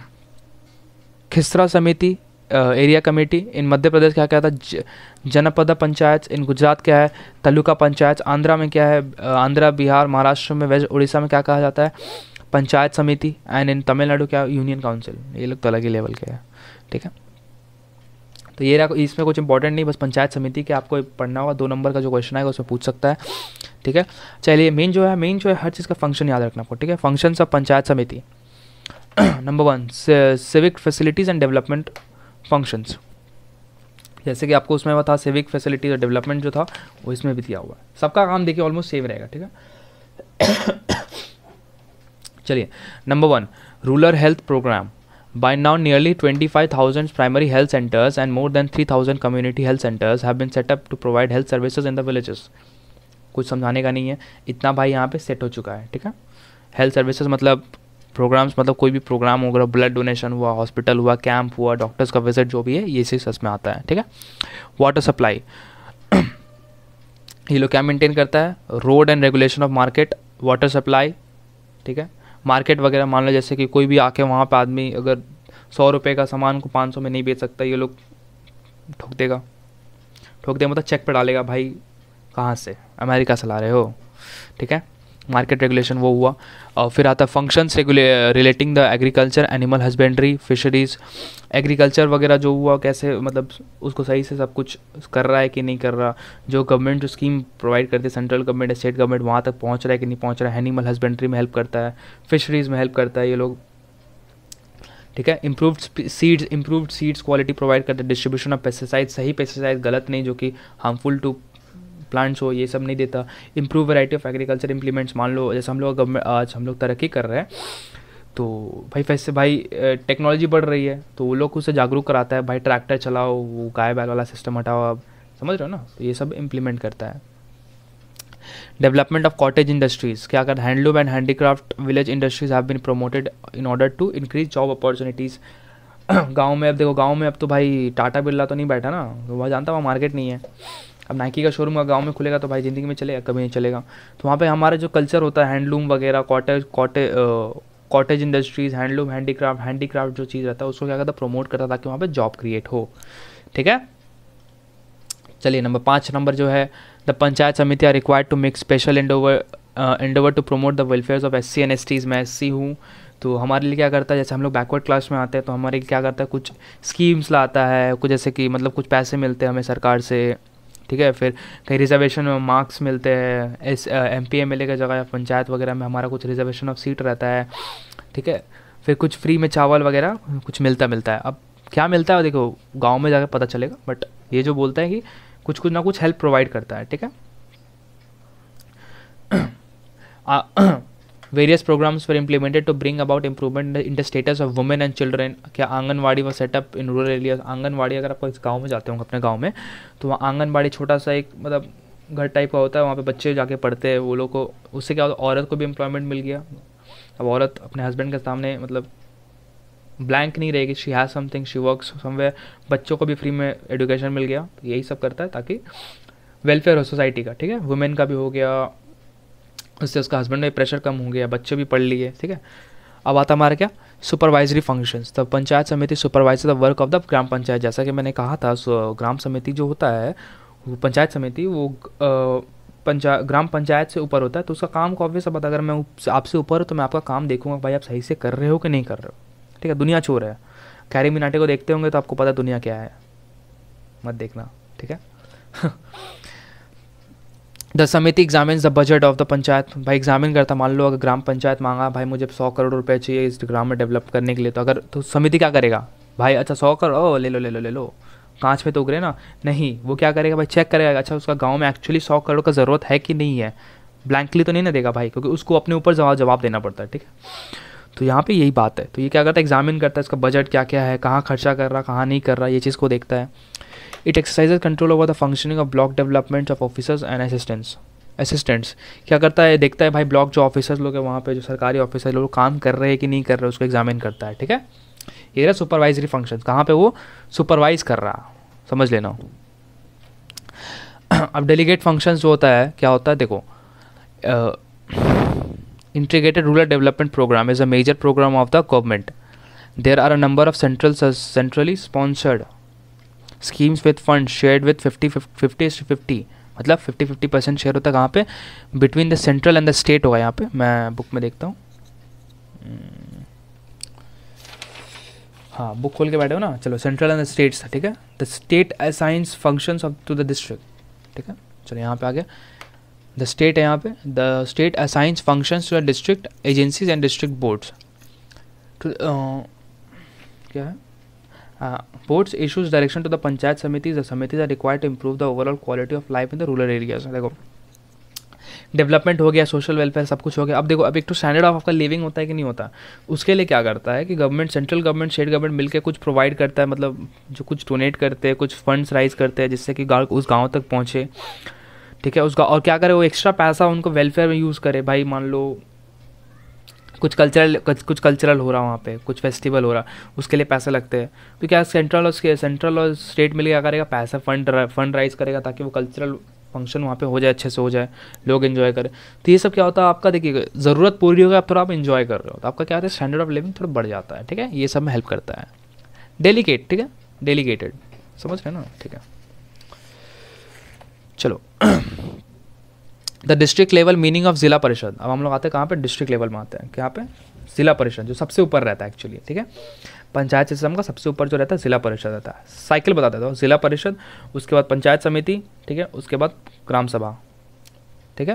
खिसरा समिति एरिया कमेटी इन मध्य प्रदेश क्या कहता है जनपद पंचायत इन गुजरात क्या है तलुका पंचायत आंध्रा में क्या है uh, आंध्रा बिहार महाराष्ट्र में वेस्ट उड़ीसा में क्या कहा जाता है पंचायत समिति एंड इन तमिलनाडु क्या यूनियन काउंसिल ये लोग तो अलग ही लेवल के हैं ठीक है तो ये रहा इसमें कुछ इंपॉर्टेंट नहीं बस पंचायत समिति के आपको पढ़ना होगा दो नंबर का जो क्वेश्चन आएगा उसमें पूछ सकता है ठीक है चलिए मेन जो है मेन जो है हर चीज़ का फंक्शन याद रखना आपको ठीक है function of panchayat samiti number one civic facilities and development functions जैसे कि आपको उसमें बता था सिविक फैसिलिटीज और डेवलपमेंट जो था वो इसमें भी दिया हुआ है सबका काम देखिए ऑलमोस्ट सेम रहेगा ठीक है चलिए number one rural health programme By now, nearly 25,000 primary health centers and more than 3,000 community health centers have been set up to provide health services in the villages. कुछ समझाने का नहीं है इतना भाई यहाँ पे सेट हो चुका है ठीक है हेल्थ सर्विसेज मतलब प्रोग्राम्स मतलब कोई भी प्रोग्राम हो गया ब्लड डोनेशन हुआ हॉस्पिटल हुआ कैंप हुआ डॉक्टर्स का विजिट जो भी है ये सी सच में आता है ठीक है वाटर सप्लाई ये लोग क्या मेंटेन करता है road and regulation of market water supply ठीक है मार्केट वगैरह मान लो जैसे कि कोई भी आके वहाँ पर आदमी अगर सौ रुपये का सामान को पाँच सौ में नहीं बेच सकता ये लोग ठोक देगा ठोक देगा मतलब चेक पर डालेगा भाई कहाँ से अमेरिका से ला रहे हो ठीक है मार्केट रेगुलेशन वो हुआ और फिर आता functions relating the agriculture animal husbandry fisheries agriculture वगैरह जो हुआ कैसे मतलब उसको सही से सब कुछ कर रहा है कि नहीं कर रहा जो गवर्नमेंट जो स्कीम प्रोवाइड करती है सेंट्रल गवर्नमेंट स्टेट गवर्नमेंट वहाँ तक पहुँच रहा है कि नहीं पहुँच रहा है एनिमल हस्बेंड्री में हेल्प करता है फिशरीज़ में हेल्प करता है ये लोग ठीक है improved seeds improved seeds quality provide करते हैं डिस्ट्रीब्यूशन ऑफ पेस्टिसाइड सही पेस्टिसाइड गलत नहीं जो कि हार्मफुल टू प्लांट्स हो ये सब नहीं देता improve variety of agriculture implements मान लो जैसे हम लोग गवर्नमेंट आज हम लोग तरक्की कर रहे हैं तो भाई फैसे भाई टेक्नोलॉजी बढ़ रही है तो वो लोग उससे जागरूक कराता है भाई ट्रैक्टर चलाओ वो गाय बैल वाला सिस्टम हटाओ अब समझ रहे हो ना तो ये सब इम्प्लीमेंट करता है डेवलपमेंट ऑफ कॉटेज इंडस्ट्रीज़ क्या कर handloom and handicraft village industries have been promoted in order to increase job opportunities गाँव में अब देखो गाँव में अब तो भाई टाटा बिरला तो नहीं बैठा ना तो वह जानता वहाँ मार्केट नहीं है अब नाइकी का शोरूम अगर गाँव में खुलेगा तो भाई ज़िंदगी में चलेगा कभी नहीं चलेगा तो वहाँ पर हमारा जो कल्चर होता है हैंडलूम वगैरह कॉटेज कॉटे cottage industries handloom handicraft handicraft जो चीज़ रहता है उसको क्या करता है प्रमोट करता ताकि वहाँ पर जॉब क्रिएट हो ठीक है चलिए नंबर पाँच नंबर जो है the panchayat samiti are required to make special endeavour endeavour to promote the welfare of S C and S Ts मैं एस सी हूँ तो हमारे लिए क्या करता है जैसे हम लोग बैकवर्ड क्लास में आते हैं तो हमारे लिए क्या करता है कुछ स्कीम्स लाता है कुछ जैसे कि मतलब कुछ पैसे मिलते हैं हमें सरकार से ठीक है फिर कहीं रिजर्वेशन में मार्क्स मिलते हैं S M P M L का जगह या पंचायत वगैरह में हमारा कुछ रिजर्वेशन ऑफ सीट रहता है ठीक है फिर कुछ फ्री में चावल वगैरह कुछ मिलता मिलता है अब क्या मिलता है देखो गाँव में जाकर पता चलेगा बट ये जो बोलता है कि कुछ कुछ ना कुछ हेल्प प्रोवाइड करता है ठीक है various programmes for implemented to bring about improvement in the status of women and children क्या आंगनवाड़ी व set up in rural areas anganwadi अगर आप इस गाँव में जाते होंगे अपने गाँव में तो वहाँ आंगनबाड़ी छोटा सा एक मतलब घर टाइप का होता है वहाँ पर बच्चे जाके पढ़ते हैं वो लोग को उससे क्या होता है औरत को भी एम्प्लॉयमेंट मिल गया अब औरत अपने हस्बैंड के सामने मतलब ब्लैंक नहीं रहेगी she has something she work somewhere बच्चों को भी फ्री में एजुकेशन मिल गया यही सब करता है ताकि वेलफेयर हो सोसाइटी का ठीक है वुमेन का भी हो गया उससे उसका हस्बैंड में प्रेशर कम हो गया बच्चे भी पढ़ लिए ठीक है अब आता हमारा क्या सुपरवाइजरी फंक्शंस तो panchayat samiti supervisor the work of the gram panchayat जैसा कि मैंने कहा था ग्राम समिति जो होता है वो पंचायत समिति वो पंचायत ग्राम पंचायत से ऊपर होता है तो उसका काम को ऑब्वियस बात अगर मैं आपसे ऊपर हूँ तो मैं आपका काम देखूंगा भाई आप सही से कर रहे हो कि नहीं कर रहे हो ठीक है दुनिया चोर है कैरी मिनाटे को देखते होंगे तो आपको पता दुनिया क्या है मत देखना ठीक है the samiti examine the budget of the panchayat भाई एग्जामिन करता मान लो अगर ग्राम पंचायत मांगा भाई मुझे सौ करोड़ रुपए चाहिए इस ग्राम में डेवलप करने के लिए तो अगर तो समिति क्या करेगा भाई अच्छा सौ करोड़ ले लो ले लो ले लो कांच में तो उगरे ना नहीं वो क्या करेगा भाई चेक करेगा अच्छा उसका गाँव में एक्चुअली सौ करोड़ का ज़रूरत है कि नहीं है ब्लैंकली तो नहीं ना देगा भाई क्योंकि उसको अपने ऊपर जवाब जवाब देना पड़ता है ठीक है तो यहाँ पे यही बात है तो ये क्या करता है एग्जामिन करता है इसका बजट क्या क्या है कहाँ खर्चा कर रहा कहाँ नहीं कर रहा ये चीज़ को देखता है it exercise control over the functioning of block development of officers and assistants assistants क्या करता है देखता है भाई ब्लॉक जो ऑफिसर्स लोग हैं वहाँ पे जो सरकारी ऑफिसर लोग काम कर रहे हैं कि नहीं कर रहे उसको एग्जामिन करता है ठीक है ये रहा सुपरवाइजरी फंक्शन कहाँ पे वो सुपरवाइज कर रहा समझ लेना अब डेलीगेट फंक्शंस जो होता है क्या होता है देखो integrated rural development programme is a major programme of the government there are a number of central centrally sponsored schemes with fund share with fifty fifty fifty मतलब फिफ्टी फिफ्टी परसेंट शेयर होता है कहाँ पे between the central and the state होगा यहाँ पे मैं बुक में देखता हूँ हाँ बुक खोल के बैठे हो ना चलो सेंट्रल एंड द स्टेट्स था ठीक है the state assigns functions of to the district ठीक है चलो यहाँ पे आ गया द स्टेट है यहाँ पे the state assigns functions to the district agencies and district boards क्या है Uh, issues direction to the panchayat samiti samitis. The samitis are required to improve the overall quality of life in the देखो डेवलपमेंट हो गया सोशल वेलफेयर सब कुछ हो गया अब देखो अब एक तो स्टैंडर्ड ऑफ आपका लिविंग होता है कि नहीं होता उसके लिए क्या करता है कि government central government state government मिलकर कुछ प्रोवाइड करता है मतलब जो कुछ डोनेट करते हैं कुछ फंड्स राइज करते हैं जिससे कि गाँव उस गाँव तक पहुँचे ठीक है उसका और क्या करे वो एक्स्ट्रा पैसा उनको वेलफेयर में यूज़ करे भाई मान लो कुछ कल्चरल कुछ कल्चरल हो रहा वहाँ पे कुछ फेस्टिवल हो रहा उसके लिए पैसे लगते हैं तो क्या सेंट्रल और सेंट्रल और स्टेट मिल क्या करेगा पैसा फंड फंड राइज करेगा ताकि वो कल्चरल फंक्शन वहाँ पे हो जाए अच्छे से हो जाए लोग इन्जॉय करें तो ये सब क्या होता है आपका देखिए ज़रूरत पूरी होगी आप थोड़ा आप इन्जॉय कर रहे हो तो आपका क्या होता है स्टैंडर्ड ऑफ लिविंग थोड़ा बढ़ जाता है ठीक है ये सब में हेल्प करता है डेलीकेट ठीक है डेलीकेटेड समझ रहे ना ठीक है चलो the district level meaning of zila parishad अब हम लोग आते हैं कहाँ पे डिस्ट्रिक्ट लेवल में आते हैं कहाँ पे ज़िला परिषद जो सबसे ऊपर रहता है एक्चुअली ठीक है पंचायत सिस्टम का सबसे ऊपर जो रहता है ज़िला परिषद रहता है साइकिल बता देता हूँ ज़िला परिषद उसके बाद पंचायत समिति ठीक है उसके बाद ग्राम सभा ठीक है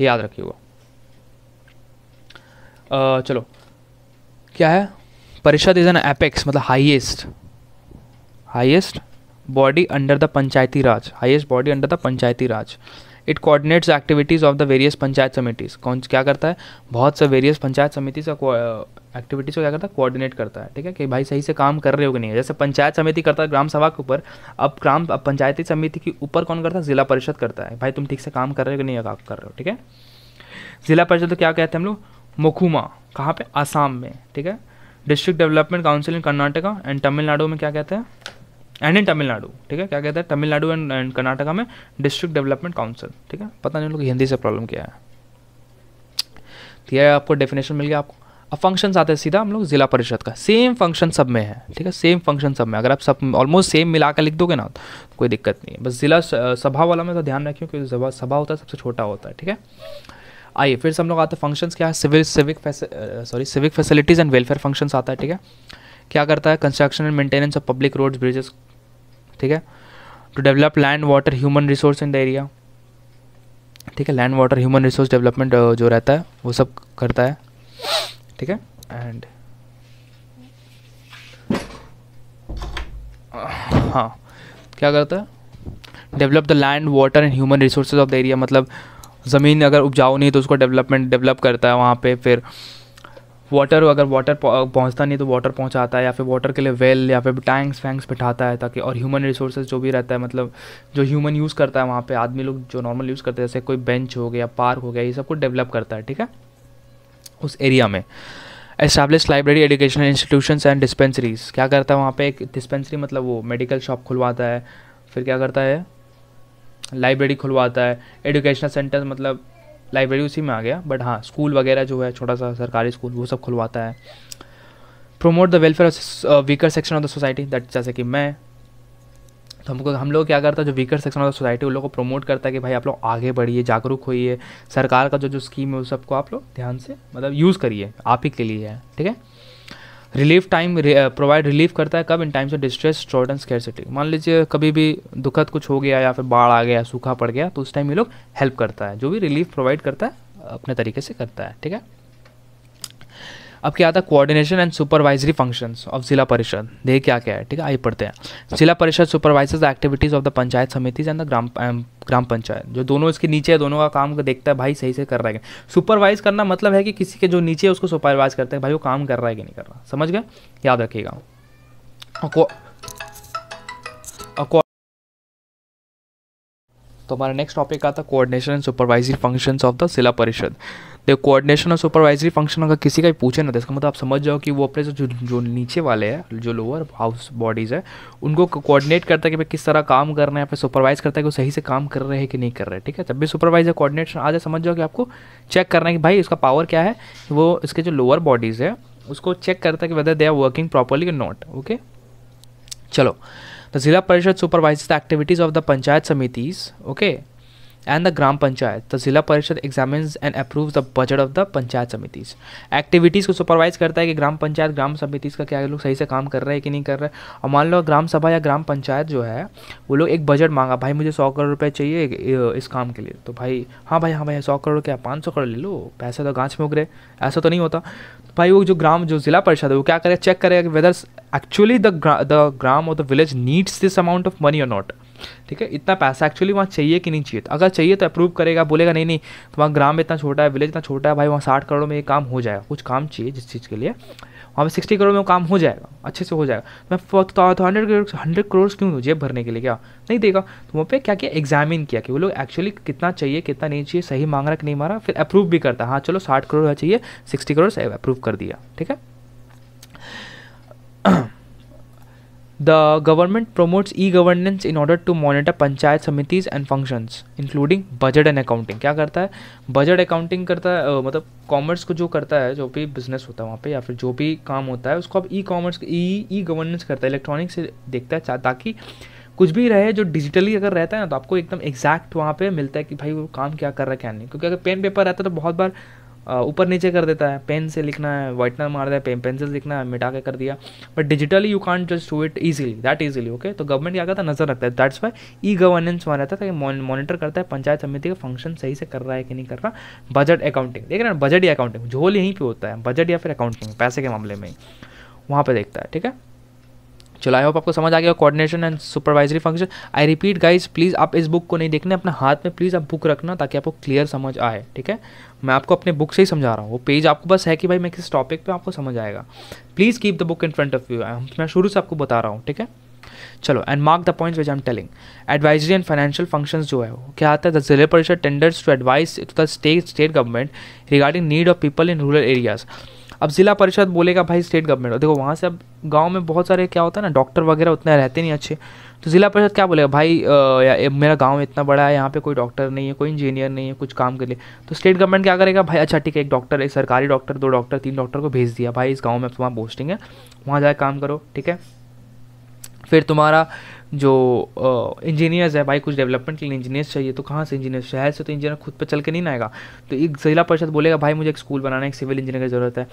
ये याद रखिएगा चलो क्या है परिषद इज एन एपेक्स मतलब highest highest body under the panchayati raj highest body under the panchayati raj it coordinates activities of the various panchayat samitis कौन क्या करता है बहुत से वेरियस पंचायत समिति से एक्टिविटीज़ को क्या करता है कोऑर्डिनेट करता है ठीक है कि भाई सही से काम कर रहे हो कि नहीं जैसे पंचायत समिति करता है ग्राम सभा के ऊपर अब ग्राम अब पंचायती समिति के ऊपर कौन करता है जिला परिषद करता है भाई तुम ठीक से काम कर रहे हो कि नहीं काम कर रहे हो ठीक है जिला परिषद तो क्या कहते हैं हम लोग मखुमा कहाँ पे आसाम में ठीक है district development council in Karnataka and Tamil Nadu में क्या कहते हैं एंड इन तमिलनाडु ठीक है क्या कहता है तमिलनाडु एंड एंड कर्नाटका में डिस्ट्रिक्ट डेवलपमेंट काउंसिल ठीक है पता नहीं उन लोग हिंदी से प्रॉब्लम क्या है ठीक तो है आपको डेफिनेशन मिल गया आपको अब फंक्शन आते हैं सीधा हम लोग ज़िला परिषद का सेम फंक्शन सब में है ठीक है सेम फंक्शन सब में अगर आप सब ऑलमोस्ट सेम मिला कर लिख दोगे ना तो कोई दिक्कत नहीं है बस ज़िला सभा वाला में तो ध्यान रखिए क्योंकि सभा सभा होता है सबसे छोटा होता है ठीक है आइए फिर से हम लोग आते हैं फंक्शंस क्या है civil civic sorry civic facilities and welfare functions आता है ठीक है क्या करता है construction and maintenance of public roads bridges ठीक है to develop land water human resource in the area ठीक है land water human resource development जो रहता है वो सब करता है ठीक है एंड हाँ क्या करता है develop the land water and human resources of the area मतलब ज़मीन अगर उपजाऊ नहीं तो उसको डेवलपमेंट डेवलप करता है वहाँ पे फिर वाटर अगर वाटर पहुंचता नहीं तो वाटर पहुंचाता है या फिर वाटर के लिए वेल या फिर टैंक्स वैंक्स बिठाता है ताकि और ह्यूमन रिसोर्सेज जो भी रहता है मतलब जो ह्यूमन यूज़ करता है वहाँ पे आदमी लोग जो नॉर्मल यूज़ करते हैं जैसे कोई बेंच हो गया पार्क हो गया ये सब कुछ डेवलप करता है ठीक है उस एरिया में establish library educational institution and dispensaries क्या करता है वहाँ पर एक डिस्पेंसरी मतलब वो मेडिकल शॉप खुलवाता है फिर क्या करता है लाइब्रेरी खुलवाता है एजुकेशनल सेंटर मतलब लाइब्रेरी उसी में आ गया बट हाँ स्कूल वगैरह जो है छोटा सा सरकारी स्कूल वो सब खुलवाता है promote the welfare of weaker section of the society that जैसे कि मैं तो हमको हम लोग क्या करता है जो weaker section of the society उन लोग को प्रमोट करता है कि भाई आप लोग आगे बढ़िए जागरूक होइए सरकार का जो जो स्कीम है उस सबको आप लोग ध्यान से मतलब यूज़ करिए आप ही के लिए है ठीक है रिलीफ टाइम प्रोवाइड रिलीफ करता है कब in times of distress short and scarcity मान लीजिए कभी भी दुखद कुछ हो गया या फिर बाढ़ आ गया सूखा पड़ गया तो उस टाइम ये लोग हेल्प करता है जो भी रिलीफ प्रोवाइड करता है अपने तरीके से करता है ठीक है अब क्या आता है coordination and supervisory functions of zila parishad देखिए क्या क्या है ठीक है आइए पढ़ते हैं zila parishad supervisors activities of the panchayat samiti and the gram gram panchayat जो दोनों इसके नीचे है दोनों का काम का देखता है भाई सही से कर रहा है सुपरवाइज करना मतलब है कि किसी के जो नीचे है उसको सुपरवाइज करते हैं भाई वो काम कर रहा है कि नहीं कर रहा समझ गए याद रखिएगा तो हमारा नेक्स्ट टॉपिक आता coordination and supervisory functions of the zila parishad देखो तो कोऑर्डिनेशन और सुपरवाइजरी फंक्शन अगर किसी का भी पूछे ना तो इसका मतलब आप समझ जाओ कि वो अपने जो जो नीचे वाले हैं जो लोअर हाउस बॉडीज़ है उनको कोऑर्डिनेट करता है कि भाई किस तरह काम कर हैं या फिर सुपरवाइज करता है कि वो सही से काम कर रहे हैं कि नहीं कर रहे हैं ठीक है जब भी सुपरवाइजर कोऑर्डिनेशन आ जाए समझ जाओ कि आपको चेक करना है कि भाई इसका पावर क्या है वो इसके जो लोअर बॉडीज़ है उसको चेक करता है कि whether they are working properly not okay चलो the zila parishad supervise the activities of the panchayat samitis okay and the gram panchayat the zila parishad examine and approve the budget of the panchayat samitis activities को सुपरवाइज करता है कि ग्राम पंचायत ग्राम समितिज का क्या लोग सही से काम कर रहे हैं कि नहीं कर रहे और मान लो ग्राम सभा या ग्राम पंचायत जो है वो लोग एक बजट मांगा भाई मुझे सौ करोड़ रुपये चाहिए इस काम के लिए तो भाई हाँ भाई हाँ भाई सौ करोड़ क्या पाँच सौ करोड़ ले लो पैसे तो गाँच में उगरे ऐसा तो नहीं होता भाई वो जो ग्राम जो जिला परिषद है वो क्या करे चेक करे whether actually the the gram और the village needs this amount of money और नॉट ठीक है इतना पैसा एक्चुअली वहाँ चाहिए कि नहीं चाहिए तो अगर चाहिए तो अप्रूव करेगा बोलेगा नहीं नहीं तो वहाँ ग्राम इतना छोटा है विलेज इतना छोटा है भाई वहाँ साठ करोड़ में ये काम हो जाएगा कुछ काम चाहिए जिस चीज़ के लिए वहाँ पर सिक्सटी करोड़ में काम हो जाएगा अच्छे से हो जाएगा तो मैं तो हंड्रेड तो करोड़ हंड्रेड करोड़ क्यों दूँ जेब भरने के लिए क्या नहीं देगा तो वहाँ पे क्या किया एग्जामिन किया कि वो लोग एक्चुअली कितना चाहिए कितना नहीं चाहिए सही मांग रहा कि नहीं मारा फिर अप्रूव भी करता हाँ चलो साठ करोड़ चाहिए सिक्सटी करोड़ अप्रूव कर दिया ठीक है The government promotes e-governance in order to monitor panchayat samitis and functions including budget and accounting क्या करता है बजट अकाउंटिंग करता है uh, मतलब कॉमर्स को जो करता है जो भी बिजनेस होता है वहाँ पे या फिर जो भी काम होता है उसको अब ई कॉमर्स ई ई गवर्नेंस करता है इलेक्ट्रॉनिक से देखता है ताकि कुछ भी रहे जो डिजिटली अगर रहता है ना तो आपको एकदम एग्जैक्ट वहाँ पे मिलता है कि भाई वो काम क्या कर रहा है क्या नहीं क्योंकि अगर पेन पेपर रहता है तो बहुत बार ऊपर नीचे कर देता है पेन से लिखना है व्हाइटनर मार दिया पेन पेंसिल लिखना है मिटा के कर दिया but digitally you can't just do it easily that easily okay तो गवर्नमेंट क्या करता है नजर रखता है दैट्स वाई ई गवर्नेंस वहाँ रहता है ताकि मॉनिटर करता है पंचायत समिति का फंक्शन सही से कर रहा है कि नहीं कर रहा बजट अकाउंटिंग देख रहे हैं बजट या अकाउंटिंग झोल यहीं पर होता है बजट या फिर अकाउंटिंग पैसे के मामले में वहाँ पर देखता है ठीक है चलो आई होप आपको समझ आ गया coordination and supervisory function I repeat guys please आप इस बुक को नहीं देखने अपने हाथ में प्लीज़ आप बुक रखना ताकि आपको क्लियर समझ आए ठीक है मैं आपको अपने बुक से ही समझा रहा हूँ वो पेज आपको बस है कि भाई मैं किस टॉपिक पे आपको समझ आएगा please keep the book in front of you मैं शुरू से आपको बता रहा हूँ ठीक है चलो and mark the points which I am telling advisory and financial functions जो है वो क्या आता है the zile parishad tenders to advice to the state state government regarding need of people in rural areas अब ज़िला परिषद बोलेगा भाई स्टेट गवर्नमेंट देखो वहाँ से अब गाँव में बहुत सारे क्या होता है ना डॉक्टर वगैरह उतने रहते नहीं अच्छे तो ज़िला परिषद क्या बोलेगा भाई आ, मेरा गाँव इतना बड़ा है यहाँ पे कोई डॉक्टर नहीं है कोई इंजीनियर नहीं है कुछ काम के लिए तो स्टेट गवर्नमेंट क्या करेगा भाई अच्छा ठीक है एक डॉक्टर एक सरकारी डॉक्टर दो डॉक्टर तीन डॉक्टर को भेज दिया भाई इस गाँव में तुम्हारा पोस्टिंग है वहाँ जाए काम करो ठीक है फिर तुम्हारा जो इंजीनियर्स है भाई कुछ डेवलपमेंट के लिए इंजीनियर्स चाहिए तो कहाँ से इंजीनियर शहर से तो इंजीनियर खुद पर चल के नहीं आएगा तो एक जिला परिषद बोलेगा भाई मुझे एक स्कूल बनाना है एक सिविल इंजीनियर की ज़रूरत है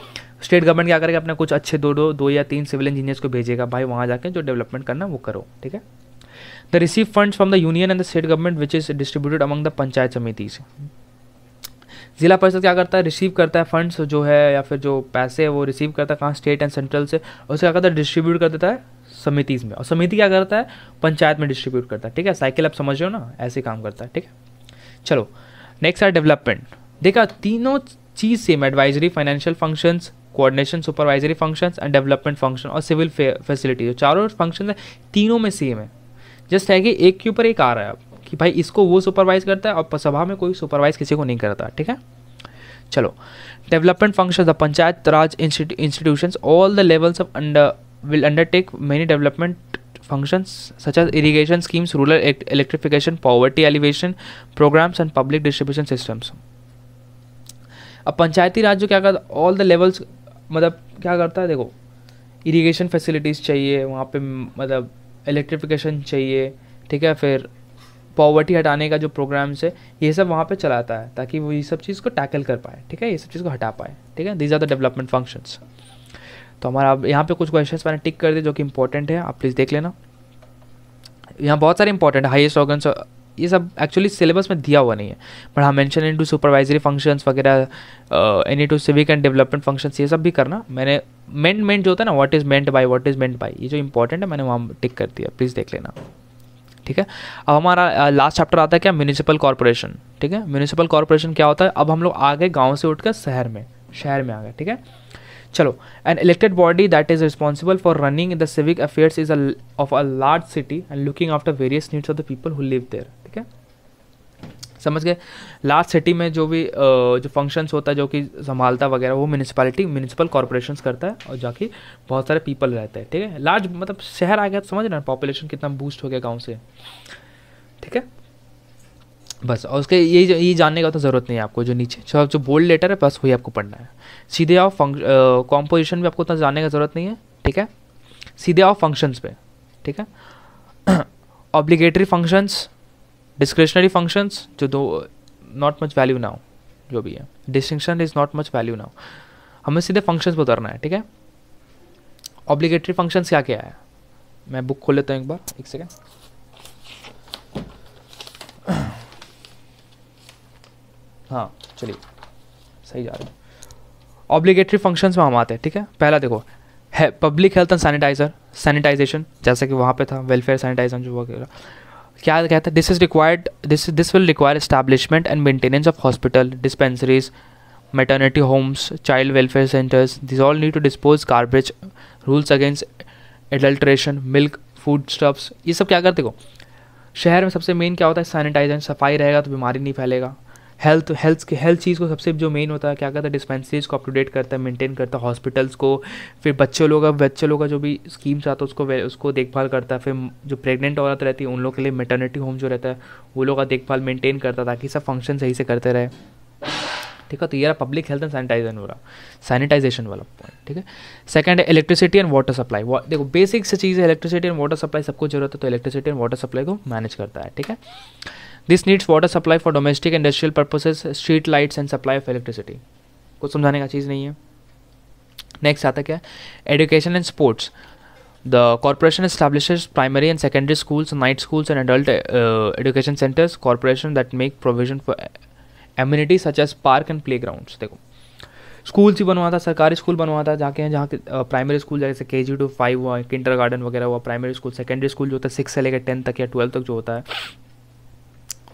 स्टेट गवर्नमेंट क्या करेगा अपने कुछ अच्छे दो दो दो या तीन सिविल इंजीनियर्स को भेजेगा भाई वहाँ जाकर जो डेवलपमेंट करना वो करो ठीक है the receive funds from the union and the state government which is distributed among the panchayat samitis zila parishad क्या करता है रिसीव करता है फंड्स जो है या फिर जो पैसे है वो रिसीव करता है कहाँ स्टेट एंड सेंट्रल से और क्या करता है डिस्ट्रीब्यूट कर देता है समितिज में और समिति क्या करता है पंचायत में डिस्ट्रीब्यूट करता है ठीक है साइकिल आप समझ रहे हो ना ऐसे काम करता है ठीक है चलो नेक्स्ट है डेवलपमेंट देखा तीनों चीज़ same advisory financial functions coordination supervisory functions and development function और सिविल फैसिलिटी जो चारों फंक्शन है तीनों में सेम है जस्ट है कि एक के ऊपर एक आ रहा है अब कि भाई इसको वो सुपरवाइज करता है और सभा में कोई सुपरवाइज किसी को नहीं करता ठीक है चलो development function the panchayat raj institution all the levels of under will undertake many development functions such as irrigation schemes, rural electrification, poverty alleviation programs, and public distribution systems. अब पंचायती राज जो क्या करता है ऑल द लेवल्स मतलब क्या करता है देखो इरिगेशन फैसिलिटीज़ चाहिए वहाँ पे मतलब इलेक्ट्रिफिकेशन चाहिए ठीक है फिर पॉवर्टी हटाने का जो प्रोग्राम्स है ये सब वहाँ पे चलाता है ताकि वो ये सब चीज़ को टैकल कर पाए ठीक है ये सब चीज़ को हटा पाए ठीक है these are the development functions तो हमारा अब यहाँ पे कुछ क्वेश्चन मैंने टिक कर दिए जो कि इंपॉर्टेंट है आप प्लीज़ देख लेना यहाँ बहुत सारे इंपॉर्टेंट हाइएस्ट ऑर्गन्स ये सब एक्चुअली सिलेबस में दिया हुआ नहीं है बट हाँ mention into supervisory functions वगैरह any to civic and development functions ये सब भी करना मैंने मेंट मेंट जो होता है ना what is meant by what is meant by ये जो इंपॉर्टेंट है मैंने वहाँ टिक कर दिया प्लीज़ देख लेना ठीक है अब हमारा लास्ट uh, चैप्टर आता है क्या म्यूनिसिपल कॉरपोरेशन ठीक है म्यूनिसिपल कॉरपोरेशन क्या होता है अब हम लोग आ गए गाँव से उठकर शहर में शहर में आ गए ठीक है चलो an elected body that is responsible for running the civic affairs is of a large city and looking after various needs of the people who live there ठीक है समझ गए लार्ज सिटी में जो भी जो फंक्शंस होता है जो कि संभालता वगैरह वो म्यूनसिपालिटी म्यूनसिपल कॉरपोरेशन करता है और जाके बहुत सारे पीपल रहते हैं ठीक है लार्ज मतलब शहर आ गया तो समझ रहे पॉपुलेशन कितना बूस्ट हो गया गाँव से ठीक है बस और उसके यही यही जानने का तो ज़रूरत नहीं है आपको जो नीचे जो बोल्ड लेटर है बस वही आपको पढ़ना है सीधे आओ कॉम्पोजिशन भी आपको उतना जानने का ज़रूरत नहीं है ठीक है सीधे आओ फंक्शंस पे ठीक है ऑब्लिगेटरी फंक्शंस डिस्क्रिशनरी फंक्शंस जो दो नॉट मच वैल्यू नाउ जो भी है distinction is not much value now हमें सीधे फंक्शंस पर उतरना है ठीक है ऑब्लिगेटरी फंक्शंस क्या क्या है मैं बुक खोल लेता हूँ एक बार एक सेकेंड हाँ चलिए सही जा रहा है ऑब्लीगेटरी फंक्शंस में हम आते हैं ठीक है पहला देखो है public health and sanitizer sanitization जैसे कि वहाँ पे था वेलफेयर सैनिटाइजर जो वगैरह क्या कहता है this is required this this will require establishment and maintenance of hospital dispensaries maternity homes child welfare centres this all need to dispose garbage rules against adulteration milk food stuffs ये सब क्या करते हो शहर में सबसे मेन क्या होता है सैनिटाइजर सफाई रहेगा तो बीमारी नहीं फैलेगा हेल्थ हेल्थ हेल्थ चीज़ को सबसे जो मेन होता है क्या करता है डिस्पेंसरीज को अप टू डेट करता है मेंटेन करता है हॉस्पिटल्स को फिर बच्चों लोग का बच्चों लोग का जो भी स्कीम्स आता है उसको उसको देखभाल करता है फिर जो प्रेगनेंट औरत रहती है उन लोग के लिए मेटर्निटी होम जो रहता है वो लोग का देखभाल मेंटेन करता है ताकि सब फंक्शन सही से करते रहे ठीक है तो ये पब्लिक हेल्थ एंड सैनिटाइजेशन वाला सैनिटाइजेशन वाला पॉइंट ठीक है सेकंड है इलेक्ट्रिसिटी एंड वाटर सप्लाई देखो बेसिक से चीज़ है इलेक्ट्रिसिटी एंड वाटर सप्लाई सबको जरूरत है तो इलेक्ट्रिसिटी एंड वाटर सप्लाई को मैनेज करता है ठीक है this needs water supply for domestic industrial purposes street lights and supply of electricity कुछ समझाने का चीज़ नहीं है नेक्स्ट आता क्या education and sports the corporation establish primary and secondary schools night schools and adult education centres corporation that make provision for amenity such as park and playground देखो स्कूल्स ही बनवाता सरकारी स्कूल बनवाता जाके जहाँ के प्राइमरी uh, स्कूल जैसे के जी टू फाइव हुआ किंडर गार्डन वगैरह हुआ प्राइमरी स्कूल सेकेंडरी स्कूल जो होता है सिक्स से लेकर टेंथ तक या ट्वेल्थ तक जो होता है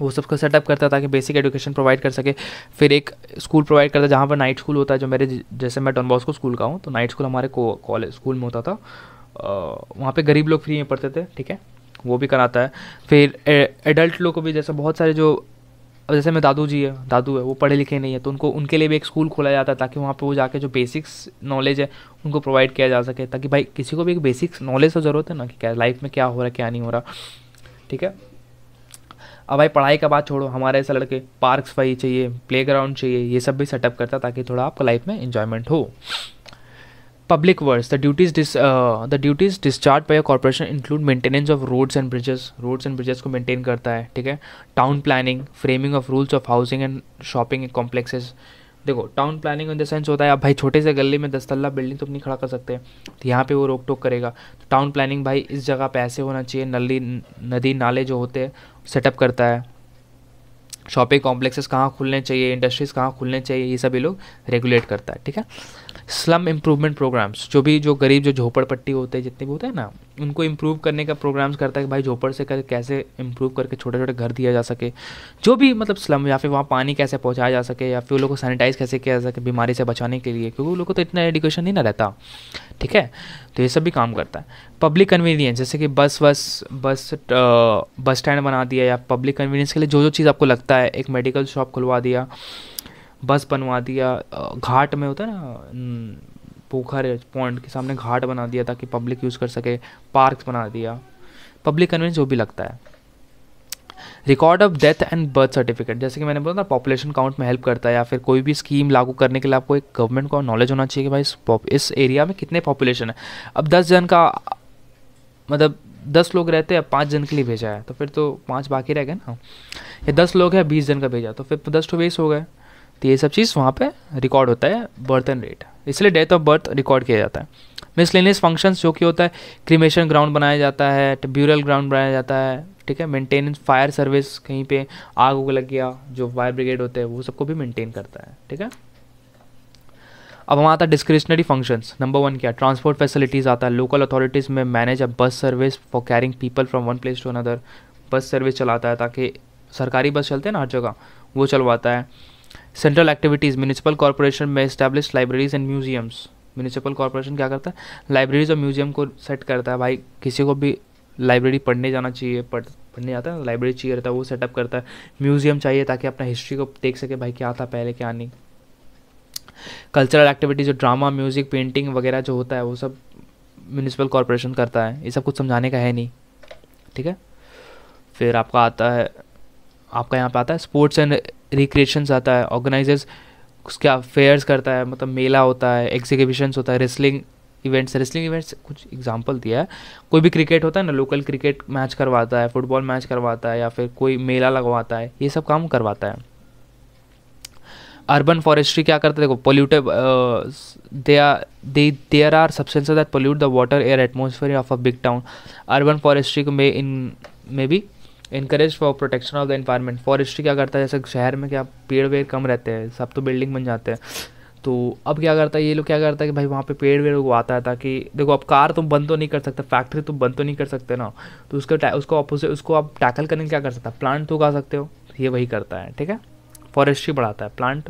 वो सबका सेटअप करता है ताकि बेसिक एजुकेशन प्रोवाइड कर सके फिर एक स्कूल प्रोवाइड करता है जहाँ पर नाइट स्कूल होता है जो मेरे जैसे मैं बॉस्को स्कूल का हूँ तो नाइट स्कूल हमारे कॉलेज स्कूल में होता था वहाँ पर गरीब लोग फ्री में पढ़ते थे ठीक है वो भी कराता है फिर एडल्ट लोग को भी जैसे बहुत सारे जो जैसे मैं दादू जी है दादू है वो पढ़े लिखे नहीं है तो उनको उनके लिए भी एक स्कूल खोला जाता है ताकि वहाँ पे वो जाके जो बेसिक्स नॉलेज है उनको प्रोवाइड किया जा सके ताकि भाई किसी को भी एक बेसिक्स नॉलेज तो ज़रूरत है ना कि क्या लाइफ में क्या हो रहा है क्या नहीं हो रहा ठीक है अब भाई पढ़ाई का बात छोड़ो हमारे ऐसे लड़के पार्क सफाई चाहिए प्ले ग्राउंड चाहिए ये सब भी सेटअप करता है ताकि थोड़ा आपका लाइफ में इंजॉयमेंट हो public works the duties this the duties discharge by corporation include maintenance of roads and bridges roads and bridges को मेंटेन करता है ठीक है town planning framing of rules of housing and shopping complexes देखो town planning in the sense होता है अब भाई छोटे से गली में दस्तल्ला बिल्डिंग तो नहीं खड़ा कर सकते तो यहाँ पे वो रोक टोक करेगा तो टाउन प्लानिंग भाई इस जगह पे ऐसे होना चाहिए नली नदी नाले जो होते हैं सेटअप करता है शॉपिंग कॉम्प्लेक्सेस कहाँ खुलने चाहिए इंडस्ट्रीज़ कहाँ खुलने चाहिए ये सभी लोग रेगुलेट करता है ठीक है स्लम इम्प्रूवमेंट प्रोग्राम्स जो भी जो गरीब जो झोपड़पट्टी होते हैं जितने भी होते हैं ना उनको इम्प्रूव करने का प्रोग्राम्स करता है कि भाई झोपड़ से कर कैसे इम्प्रूव करके छोटे छोटे घर दिया जा सके जो भी मतलब स्लम या फिर वहाँ पानी कैसे पहुँचाया जा सके या फिर लोगों को सैनिटाइज कैसे किया जा सके बीमारी से बचाने के लिए क्योंकि उन लोगों को तो इतना एडुकेशन ही ना रहता ठीक है तो ये सब भी काम करता है पब्लिक कन्वीनियंस जैसे कि बस वस बस बस स्टैंड बना दिया या पब्लिक कन्वीनियंस के लिए जो जो चीज़ आपको लगता है एक मेडिकल शॉप खुलवा दिया बस बनवा दिया घाट में होता है ना पोखर पॉइंट के सामने घाट बना दिया ताकि पब्लिक यूज़ कर सके पार्क बना दिया पब्लिक कन्वेंस जो भी लगता है record of death and birth certificate जैसे कि मैंने बोला ना पॉपुलेशन काउंट में हेल्प करता है या फिर कोई भी स्कीम लागू करने के लिए आपको एक गवर्नमेंट को नॉलेज होना चाहिए कि भाई इस इस एरिया में कितने पॉपुलेशन है अब दस जन का मतलब दस लोग रहते हैं पाँच जन के लिए भेजा है तो फिर तो पाँच बाकी रह गए ना या दस लोग हैं बीस जन का भेजा तो फिर तो दस टू बीस हो गए तो ये सब चीज़ वहाँ पे रिकॉर्ड होता है बर्थ एंड रेट इसलिए डेट ऑफ बर्थ रिकॉर्ड किया जाता है मिसलेनियस फंक्शंस जो कि होता है क्रीमेशन ग्राउंड बनाया जाता है ब्यूरल ग्राउंड बनाया जाता है ठीक है मेंटेनेंस फायर सर्विस कहीं पे आग उग लग गया जो फायर ब्रिगेड होते हैं वो सबको भी मेंटेन करता है ठीक है अब हम आता है डिस्क्रिशनरी फंक्शंस नंबर वन क्या ट्रांसपोर्ट फैसिलिटीज़ आता है लोकल अथॉरिटीज़ में manage a bus service for carrying people from one place to another bus service चलाता है ताकि सरकारी बस चलते हैं ना हर जगह वो चलवाता है सेंट्रल एक्टिविटीज़ म्यूनिसिपल कॉरपोरेशन में establish libraries and museums municipal corporation क्या करता है लाइब्रेरीज और म्यूजियम को सेट करता है भाई किसी को भी लाइब्रेरी पढ़ने जाना चाहिए पढ़ पढ़ने जाता है लाइब्रेरी चाहिए रहता है वो सेटअप करता है म्यूजियम चाहिए ताकि अपना हिस्ट्री को देख सके भाई क्या था पहले क्या नहीं कल्चरल एक्टिविटीज़ जो ड्रामा म्यूज़िक पेंटिंग वगैरह जो होता है वो सब म्यूनिसिपल कॉरपोरेशन करता है ये सब कुछ समझाने का है नहीं ठीक है फिर आपका आता है आपका यहाँ पे आता है स्पोर्ट्स एंड रिक्रिएशन आता है ऑर्गेनाइजर्स उसके अफेयर्स करता है मतलब मेला होता है एग्जीबिशंस होता है रेसलिंग इवेंट्स रेसलिंग इवेंट्स कुछ एग्जाम्पल दिया है कोई भी क्रिकेट होता है ना लोकल क्रिकेट मैच करवाता है फुटबॉल मैच करवाता है या फिर कोई मेला लगवाता है ये सब काम करवाता है अर्बन फॉरेस्ट्री क्या करता है देखो पोल्यूट दे देयर आर सबसे that pollute the water air atmosphere of a big town urban forestry को मे इन में भी encourage for protection of the environment forestry क्या करता है जैसे शहर में क्या पेड़ वेड़ कम रहते हैं सब तो बिल्डिंग बन जाते हैं तो अब क्या करता है ये लोग क्या करता है कि भाई वहाँ पे पेड़ वेड़ उगवाता है ताकि देखो अब कार तुम तो बंद तो नहीं कर सकते फैक्ट्री तुम बंद तो नहीं कर सकते ना तो उसके उसको अपोजिट उसको आप टैकल करने क्या कर सकते हैं प्लांट तो उगा सकते हो ये वही करता है ठीक है फॉरेस्ट्री बढ़ाता है प्लांट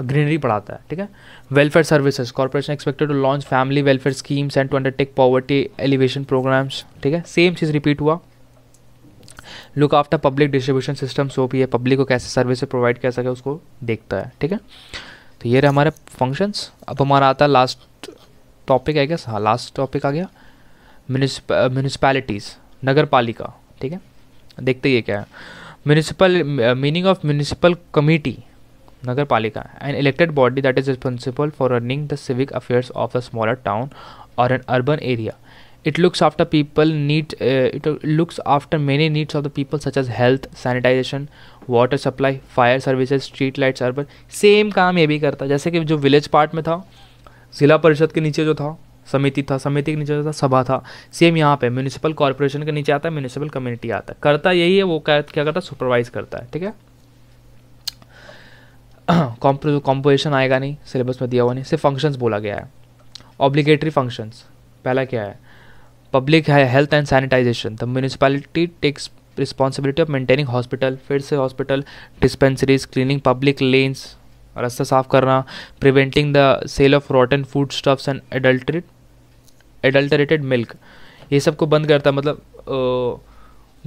ग्रीनरी बढ़ाता है ठीक है welfare services corporation expected to launch family welfare schemes and to undertake poverty alleviation programmes ठीक है सेम चीज़ रिपीट हुआ look after public distribution system so भी है पब्लिक को कैसे सर्विस प्रोवाइड कर सके उसको देखता है ठीक है तो ये रहे हमारे फंक्शंस अब हमारा आता है लास्ट टॉपिक आई गेस हाँ लास्ट टॉपिक आ गया म्यूनिसपैलिटीज़ नगर पालिका ठीक है देखते ये क्या है municipal meaning of municipal committee Nagar Palika and elected body that is responsible for running the civic affairs of the smaller town और an urban area it looks after people need uh, it looks after many needs of the people such as health water supply fire services street lights urban same काम ये भी करता है जैसे कि जो विलेज पार्ट में था जिला परिषद के नीचे जो था समिति था समिति के नीचे जो था सभा था सेम यहाँ पे म्यूनिसिपल कॉरपोरेशन के नीचे आता है म्यूनिसिपल कम्युनिटी आता है करता यही है वो क्या क्या करता है सुपरवाइज करता है ठीक है कॉम्पोजिशन आएगा नहीं सिलेबस में दिया हुआ नहीं सिर्फ फंक्शंस बोला गया है ऑब्लिगेटरी फंक्शंस पहला क्या है public health and sanitization the municipality takes responsibility of maintaining hospital फिर से hospital dispensaries cleaning public lanes रास्ता साफ करना preventing the sale of rotten food stuffs and adulterate adulterated milk ये सबको बंद करता है मतलब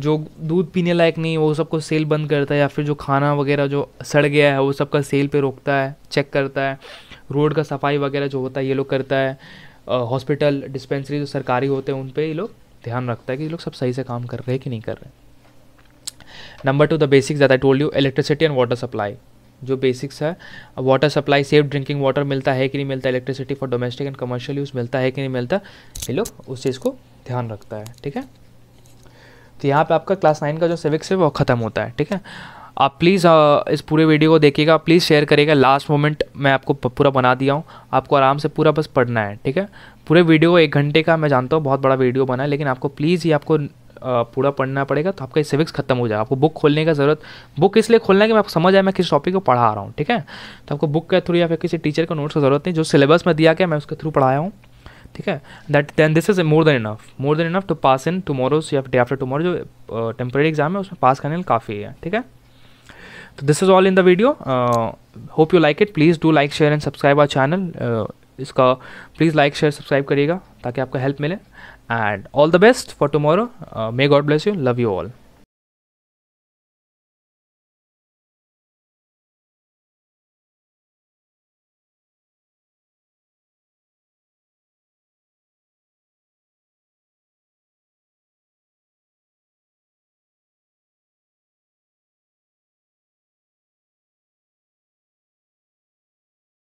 जो दूध पीने लायक नहीं वो सबको सेल बंद करता है या फिर जो खाना वगैरह जो सड़ गया है वो सबका सेल पे रोकता है चेक करता है रोड का सफाई वगैरह जो होता है ये लोग करता है हॉस्पिटल डिस्पेंसरी जो सरकारी होते हैं उन पर ये लोग ध्यान रखता है कि ये लोग सब सही से काम कर रहे हैं कि नहीं कर रहे number two the basics that I told you electricity and water supply जो बेसिक्स है water supply safe drinking water मिलता है कि नहीं मिलता electricity for domestic and commercial use मिलता है कि नहीं मिलता ये लोग उस चीज़ को ध्यान रखता है ठीक है तो यहाँ पे आपका क्लास नाइन का जो सिविक्स है वो ख़त्म होता है ठीक है आप प्लीज़ uh, इस पूरे वीडियो को देखिएगा प्लीज़ शेयर करिएगा लास्ट मोमेंट मैं आपको पूरा बना दिया हूँ आपको आराम से पूरा बस पढ़ना है ठीक है पूरे वीडियो एक घंटे का मैं जानता हूँ बहुत बड़ा वीडियो बना है लेकिन आपको प्लीज़ ये आपको uh, पूरा पढ़ना पड़ेगा तो आपका सिविक्स खत्म हो जाएगा आपको बुक खोलने का ज़रूरत बुक इसलिए खोलना है कि मैं आपको समझ आए मैं किस टॉपिक को पढ़ा रहा हूँ ठीक है तो आपको बुक के थ्रू या फिर किसी टीचर का नोट्स की ज़रूरत नहीं जो सिलेबस में दिया गया मैं उसके थ्रू पढ़ाया हूँ ठीक है that then this is more than enough more than enough to pass in tomorrow's या डे आफ्टर टुमारो जो टेम्प्रेरी uh, एग्जाम है उसमें पास करने काफ़ी है ठीक है तो this is all in the video hope you like it please do like share and subscribe our channel इसका प्लीज़ लाइक शेयर सब्सक्राइब करिएगा ताकि आपको हेल्प मिले and all the best for tomorrow may God bless you love you all